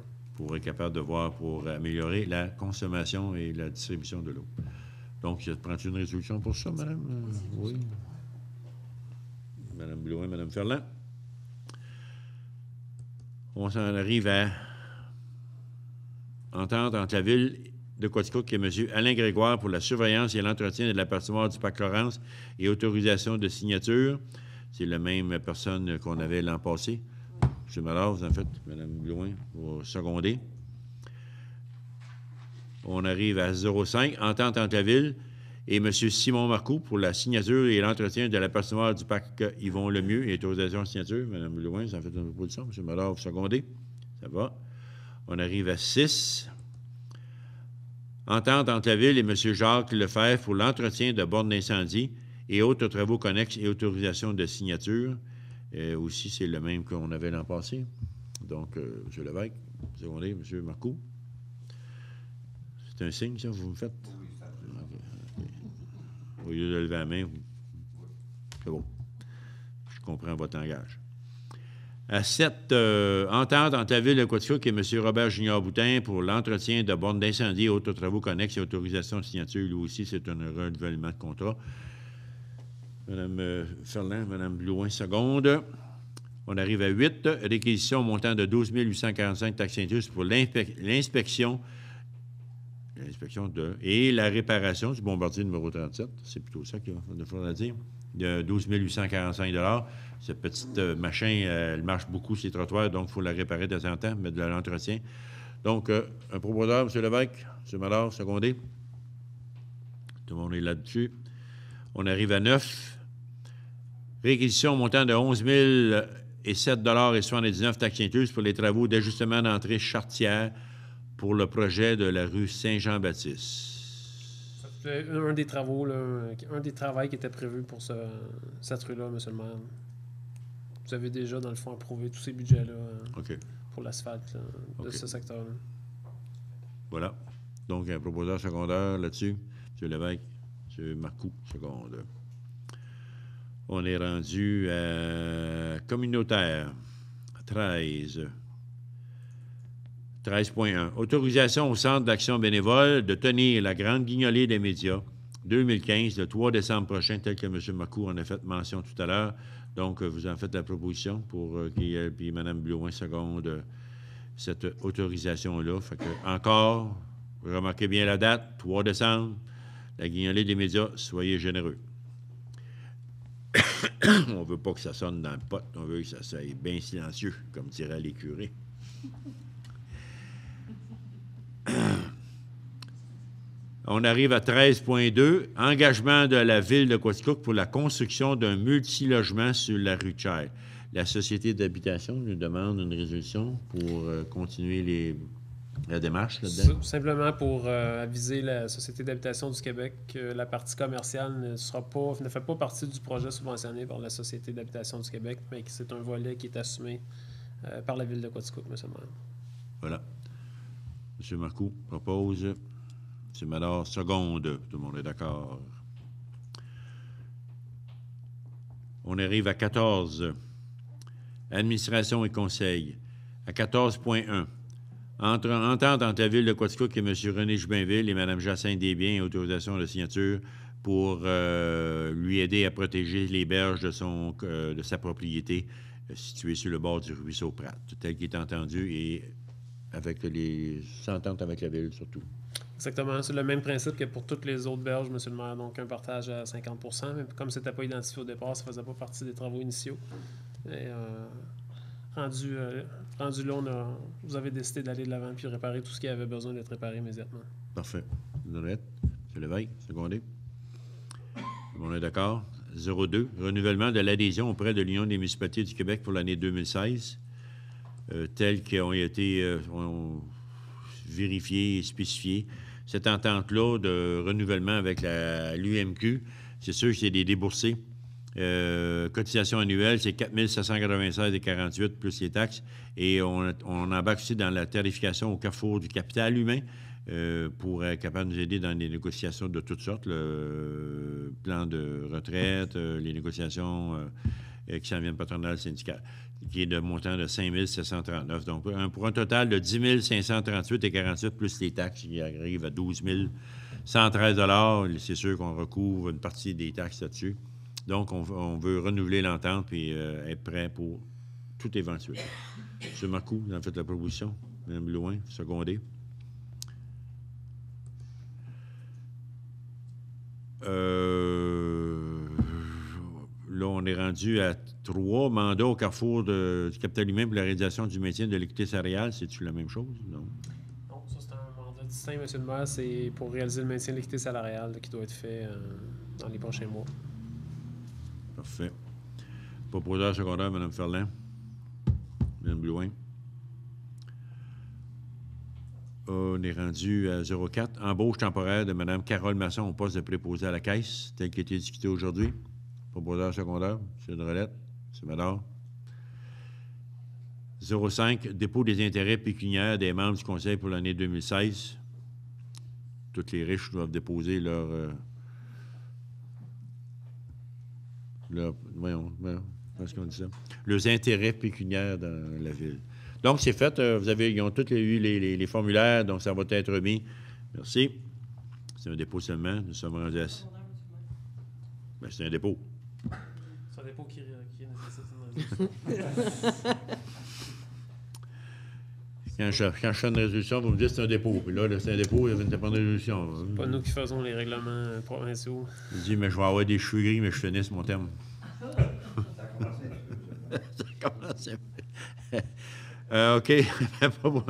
S1: pour être capable de voir pour améliorer la consommation et la distribution de l'eau. Donc, je prends une résolution pour ça, Madame? Euh, oui. Madame Blouin, Madame Ferland. On s'en arrive à entendre entre la Ville de Quatico et M. Alain Grégoire pour la surveillance et l'entretien de l'appartement du parc Laurence et autorisation de signature. C'est la même personne qu'on avait l'an passé. M. vous en faites, Mme Blouin, pour seconder. On arrive à 05, entente entre la ville et M. Simon Marcoux pour la signature et l'entretien de la du parc Yvon Lemieux et autorisation de signature. Mme Blouin, vous en faites une proposition. M. Malard, vous secondez. Ça va. On arrive à 6. Entente entre la Ville et M. Jacques Lefebvre pour l'entretien de bornes d'incendie et autres travaux connexes et autorisation de signature. Et euh, aussi, c'est le même qu'on avait l'an passé. Donc, euh, M. Lévesque, vous M. Marcoux. C'est un signe, ça, vous me faites? Oui, ah, Au lieu de lever la main, c'est bon. Je comprends votre langage. À cette euh, entente en la Ville de Quaticook et M. Robert Junior Boutin pour l'entretien de bornes d'incendie et autres travaux connexes et autorisation de signature, lui aussi, c'est un renouvellement de contrat. Mme euh, Ferland, Mme Blouin, seconde. On arrive à 8. Réquisition montant de 12 845 taxes pour l'inspection l'inspection de et la réparation du bombardier numéro 37. C'est plutôt ça qu'il va falloir dire. De 12 845 Cette petite euh, machin, euh, elle marche beaucoup, ces trottoirs, donc il faut la réparer de temps en temps, mettre de l'entretien. Donc, un proposeur, M. Lévesque, M. Mallard, secondé. Tout le monde est là-dessus. On arrive à 9. Réquisition montant de 11 007,79 euh, taxes incluses pour les travaux d'ajustement d'entrée chartière pour le projet de la rue Saint-Jean-Baptiste.
S8: Un des travaux, un des travaux qui était prévu pour cette rue-là, M. le maire. Vous avez déjà, dans le fond, approuvé tous ces budgets-là euh, pour l'asphalte de ce secteur-là.
S1: Voilà. Donc, un proposeur secondaire là-dessus, M. Lévesque, M. Marcoux, secondaire. On est rendu à euh, communautaire. 13.1. Autorisation au Centre d'action bénévole de tenir la grande guignolée des médias 2015, le 3 décembre prochain, tel que M. Macour en a fait mention tout à l'heure. Donc, euh, vous en faites la proposition pour qu'il y ait, puis Mme Blouin, seconde, euh, cette autorisation-là. Fait que, encore, remarquez bien la date, 3 décembre, la guignolée des médias, soyez généreux. on veut pas que ça sonne dans le pot, on veut que ça soit bien silencieux, comme dirait les curés. on arrive à 13.2, engagement de la ville de Quaticook pour la construction d'un multilogement sur la rue Chair. La société d'habitation nous demande une résolution pour euh, continuer les la démarche là-dedans?
S8: Simplement pour euh, aviser la Société d'habitation du Québec que la partie commerciale ne, sera pas, ne fait pas partie du projet subventionné par la Société d'habitation du Québec, mais que c'est un volet qui est assumé euh, par la Ville de Coaticook, M. Maire.
S1: Voilà. M. Marcoux propose. M. Mallard, seconde. Tout le monde est d'accord. On arrive à 14. Administration et conseil. À 14.1. Entre, entente entre la Ville de Quatico et M. René Jubinville et Mme Jacinthe Desbiens, autorisation de signature pour euh, lui aider à protéger les berges de, son, euh, de sa propriété euh, située sur le bord du ruisseau Pratt, tel qu'il est entendu et avec les ententes avec la Ville surtout.
S8: Exactement. C'est le même principe que pour toutes les autres berges, M. le maire. Donc, un partage à 50 Mais comme ce n'était pas identifié au départ, ça ne faisait pas partie des travaux initiaux rendu, euh, rendu là, on a, vous avez décidé d'aller de l'avant puis réparer tout ce qui avait besoin d'être réparé immédiatement.
S1: Parfait. M. Lévesque, secondé. On est d'accord. 02, renouvellement de l'adhésion auprès de l'Union des municipalités du Québec pour l'année 2016, tels euh, telles ont été vérifiés euh, vérifiées et spécifiées. Cette entente-là de renouvellement avec l'UMQ, c'est sûr que c'est des déboursés euh, cotisation annuelle, c'est 4 796 et 48 plus les taxes. Et on, on embarque aussi dans la tarification au carrefour du capital humain euh, pour être capable de nous aider dans les négociations de toutes sortes, le euh, plan de retraite, les négociations qui s'en viennent patronales syndicales, qui est de montant de 5 739. Donc, pour un total de 10 538 et 48 plus les taxes, qui arrivent à 12 113 C'est sûr qu'on recouvre une partie des taxes là-dessus. Donc, on, veut renouveler l'entente puis euh, être prêt pour tout éventuel. M. Marcoux, vous en faites la proposition. même Loin, secondé. Euh, là, on est rendu à trois mandats au carrefour de, du capital humain pour la réalisation du maintien de l'équité salariale. C'est-tu la même chose? Non.
S8: Non, ça, c'est un mandat distinct, M. le maire. C'est pour réaliser le maintien de l'équité salariale qui doit être fait euh, dans les prochains mois.
S1: Parfait. Proposeur secondaire, Mme Ferland. Mme Blouin. On est rendu à 04. Embauche temporaire de Mme Carole Masson au poste de préposé à la caisse, tel qu'il a été discuté aujourd'hui. Proposeur secondaire, M. Drelette, M. Mador. 05. Dépôt des intérêts pécuniaires des membres du Conseil pour l'année 2016. Toutes les riches doivent déposer leur. Euh, leur, voyons, ben, qu'on dit ça? intérêts pécuniaires dans la ville. Donc, c'est fait. Euh, vous avez, ils ont tous eu les, formulaires, donc ça va être remis. Merci. C'est un dépôt seulement. Nous sommes rendus à... Ben, c'est un dépôt.
S8: C'est un dépôt qui, qui
S1: Quand je, fais une résolution, vous me dites c'est un dépôt. Puis là, c'est un dépôt, il y pas une résolution. C'est pas
S8: nous qui faisons les règlements provinciaux.
S1: Je dis, mais je vais avoir des cheveux gris, mais je finis mon terme. ça commence commencé. Euh, OK.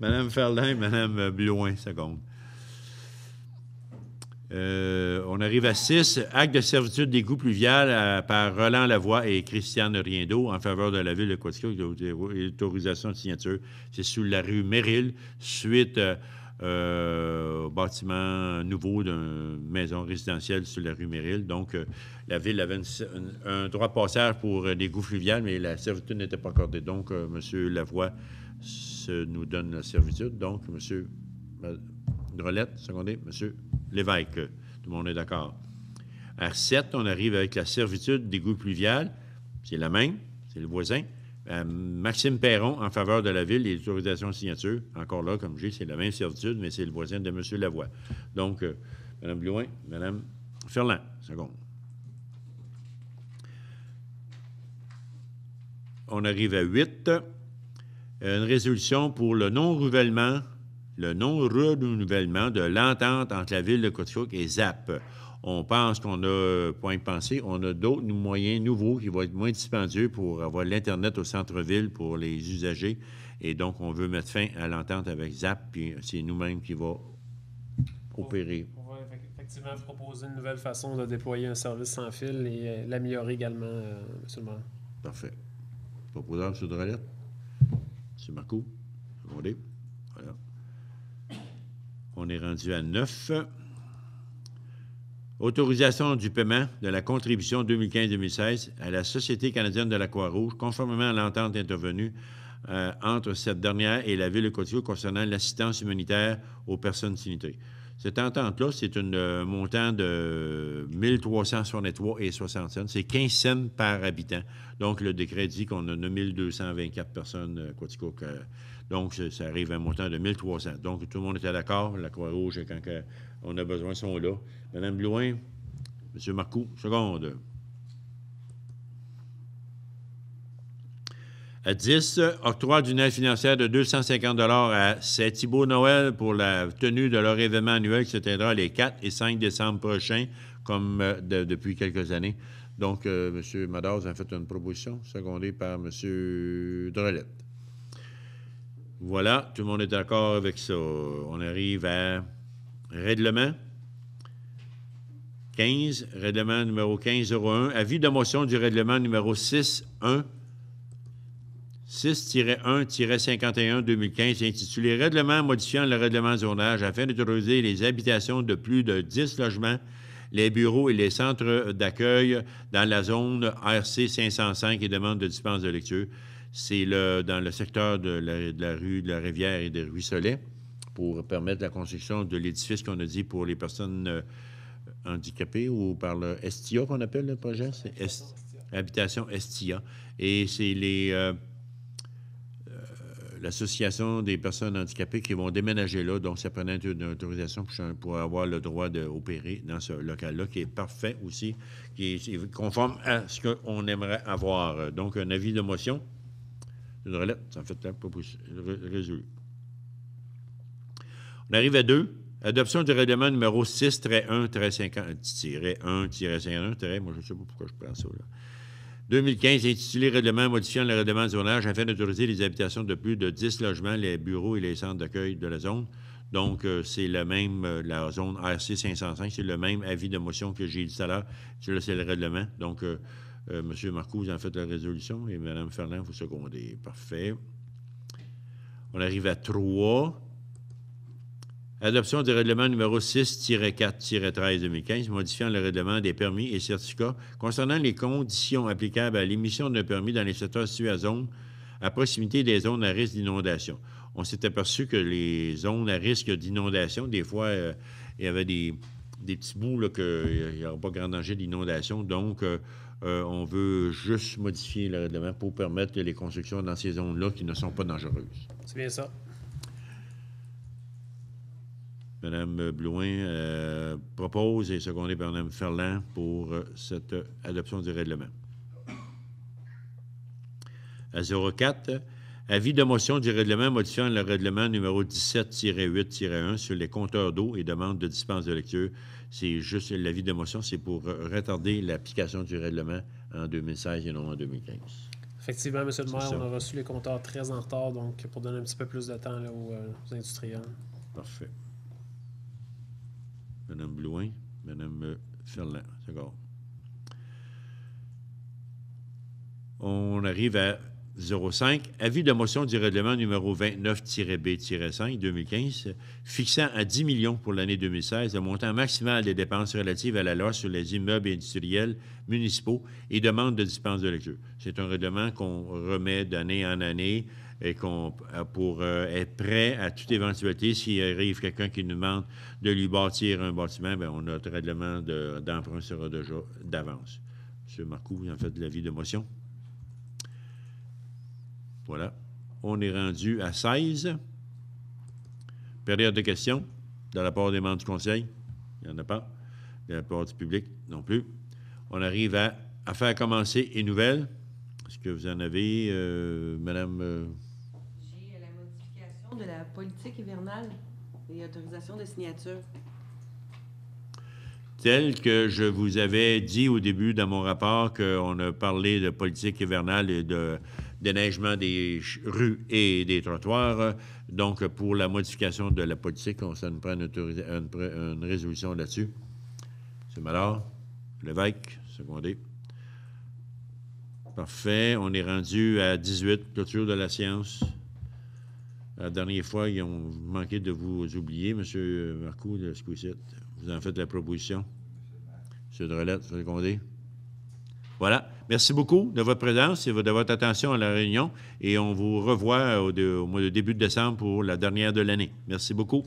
S1: Madame Ferlin, Madame Blouin, seconde. Euh, on arrive à 6, acte de servitude des goûts pluviales euh, par Roland Lavoie et Christiane Riendo en faveur de la ville de Quatico autorisation de signature. C'est sous la rue Méril, suite euh, au bâtiment nouveau d'une maison résidentielle sur la rue Méril. Donc, la ville avait un, droit de passage pour les goûts fluviales, mais la servitude n'était pas accordée. Donc, M. Lavoie se, nous donne la servitude. Donc, M. Drolette, secondé, M. Lévesque. Tout le monde est d'accord. À 7 on arrive avec la servitude des goûts pluviales. C'est la même, c'est le voisin. Euh, Maxime Perron en faveur de la ville et l'autorisation de signature. Encore là, comme j'ai, c'est la même servitude, mais c'est le voisin de M. Lavoie. Donc, euh, Mme Blouin, Mme Ferland, seconde. On arrive à 8. Euh, une résolution pour le non rouvellement le non-renouvellement de l'entente entre la ville de Coaticook et ZAP. On pense qu'on a, point de pensée, on a d'autres moyens nouveaux qui vont être moins dispendieux pour avoir l'Internet au centre-ville pour les usagers. Et donc, on veut mettre fin à l'entente avec ZAP, puis c'est nous-mêmes qui va opérer.
S8: On va effectivement proposer une nouvelle façon de déployer un service sans fil et euh, l'améliorer également, euh, M. le maire. Parfait.
S1: Proposant M. M. Marco. Secondé. On est rendu à 9. Autorisation du paiement de la contribution 2015-2016 à la Société canadienne de la Croix-Rouge, conformément à l'entente intervenue euh, entre cette dernière et la ville de Quotico concernant l'assistance humanitaire aux personnes sinistrées. Cette entente-là, c'est un euh, montant de 1363 et C'est 15 cents par habitant. Donc, le décret dit qu'on a 1224 personnes euh, donc, ça arrive à un montant de 1300. Donc, tout le monde était d'accord. La Croix-Rouge, quand on a besoin, sont là. Madame Blouin, M. Marcoux, seconde. À 10, octroi d'une aide financière de 250 à Saint-Thibault Noël pour la tenue de leur événement annuel qui se tiendra les 4 et 5 décembre prochains, comme euh, depuis quelques années. Donc, euh, M. Madaz a fait une proposition, secondée par M. Drelette. Voilà, tout le monde est d'accord avec ça. On arrive à règlement 15, règlement numéro 1501, avis de motion du règlement numéro 6.1, 6-1-51-2015, intitulé Règlement modifiant le règlement de zonage afin d'autoriser les habitations de plus de 10 logements, les bureaux et les centres d'accueil dans la zone RC 505 et demande de dispense de lecture. C'est dans le secteur de la, rue de la Rivière et des Ruisselets pour permettre la construction de l'édifice qu'on a dit pour les personnes euh, handicapées ou par le STIA qu'on appelle le projet. C'est Habitation STIA. Et c'est les. Euh, euh, l'association des personnes handicapées qui vont déménager là. Donc, ça prenait une autorisation pour, avoir le droit d'opérer dans ce local-là, qui est parfait aussi, qui est conforme à ce qu'on aimerait avoir. Donc, un avis de motion une ça fait On arrive à deux. Adoption du règlement numéro 6 1 1 51 moi je ne sais pas pourquoi je prends ça 2015, intitulé Règlement modifiant le règlement zonage afin d'autoriser les habitations de plus de 10 logements, les bureaux et les centres d'accueil de la zone. Donc, euh, c'est le même, euh, la zone RC 505, c'est le même avis de motion que j'ai dit tout à l'heure. C'est le règlement. Donc, euh, euh, Monsieur Marcoux en fait la résolution et Mme Fernand, vous secondez. Parfait. On arrive à 3. Adoption du règlement numéro 6-4-13 2015 modifiant le règlement des permis et certificats concernant les conditions applicables à l'émission d'un permis dans les secteurs situés à à proximité des zones à risque d'inondation. On s'est aperçu que les zones à risque d'inondation, des fois, euh, il y avait des, des petits bouts qu'il euh, n'y aura pas grand danger d'inondation. Donc, euh, on veut juste modifier le règlement pour permettre les constructions dans ces zones-là qui ne sont pas dangereuses. C'est bien ça. Madame Blouin euh, propose et secondée par Mme Ferland pour euh, cette adoption du règlement. À 04, Avis de motion du règlement modifiant le règlement numéro 17-8-1 sur les compteurs d'eau et demande de dispense de lecture. C'est juste l'avis de motion, c'est pour retarder l'application du règlement en 2016 et non en 2015.
S8: Effectivement, M. le maire, on a reçu les compteurs très en retard, donc pour donner un petit peu plus de temps aux, euh, industriels.
S1: Parfait. Mme Blouin, Mme euh, Ferland, d'accord. On arrive à 05, avis de motion du règlement numéro 29-B-5 2015, fixant à 10 millions pour l'année 2016 le montant maximal des dépenses relatives à la loi sur les immeubles industriels municipaux et demande de dispense de lecture. C'est un règlement qu'on remet d'année en année et qu'on euh, pour euh, être prêt à toute éventualité. S'il arrive quelqu'un qui nous demande de lui bâtir un bâtiment, ben, on, notre règlement d'emprunt de, sera déjà d'avance. M. Marcoux, vous en faites de l'avis de motion? Voilà. On est rendu à 16. Période de questions de la part des membres du conseil. Il n'y en a pas. De la part du public non plus. On arrive à, à faire commencer et nouvelles. Est-ce que vous en avez, euh, Madame? Euh? J'ai
S4: euh, la modification de la politique hivernale et autorisation de signature.
S1: Tel que je vous avais dit au début dans mon rapport qu'on a parlé de politique hivernale et de déneigement des rues et des trottoirs. Donc, pour la modification de la politique, on, s'en prend une, résolution là-dessus. C'est Malard, l'évêque, secondé. Parfait. On est rendu à 18, clôture de la science. La dernière fois, ils ont manqué de vous oublier, M. Marcoux de Squisit. Vous en faites la proposition. M. Drelette, secondé. Voilà. Merci beaucoup de votre présence et de votre attention à la réunion et on vous revoit euh, au, mois de, début de décembre pour la dernière de l'année. Merci beaucoup.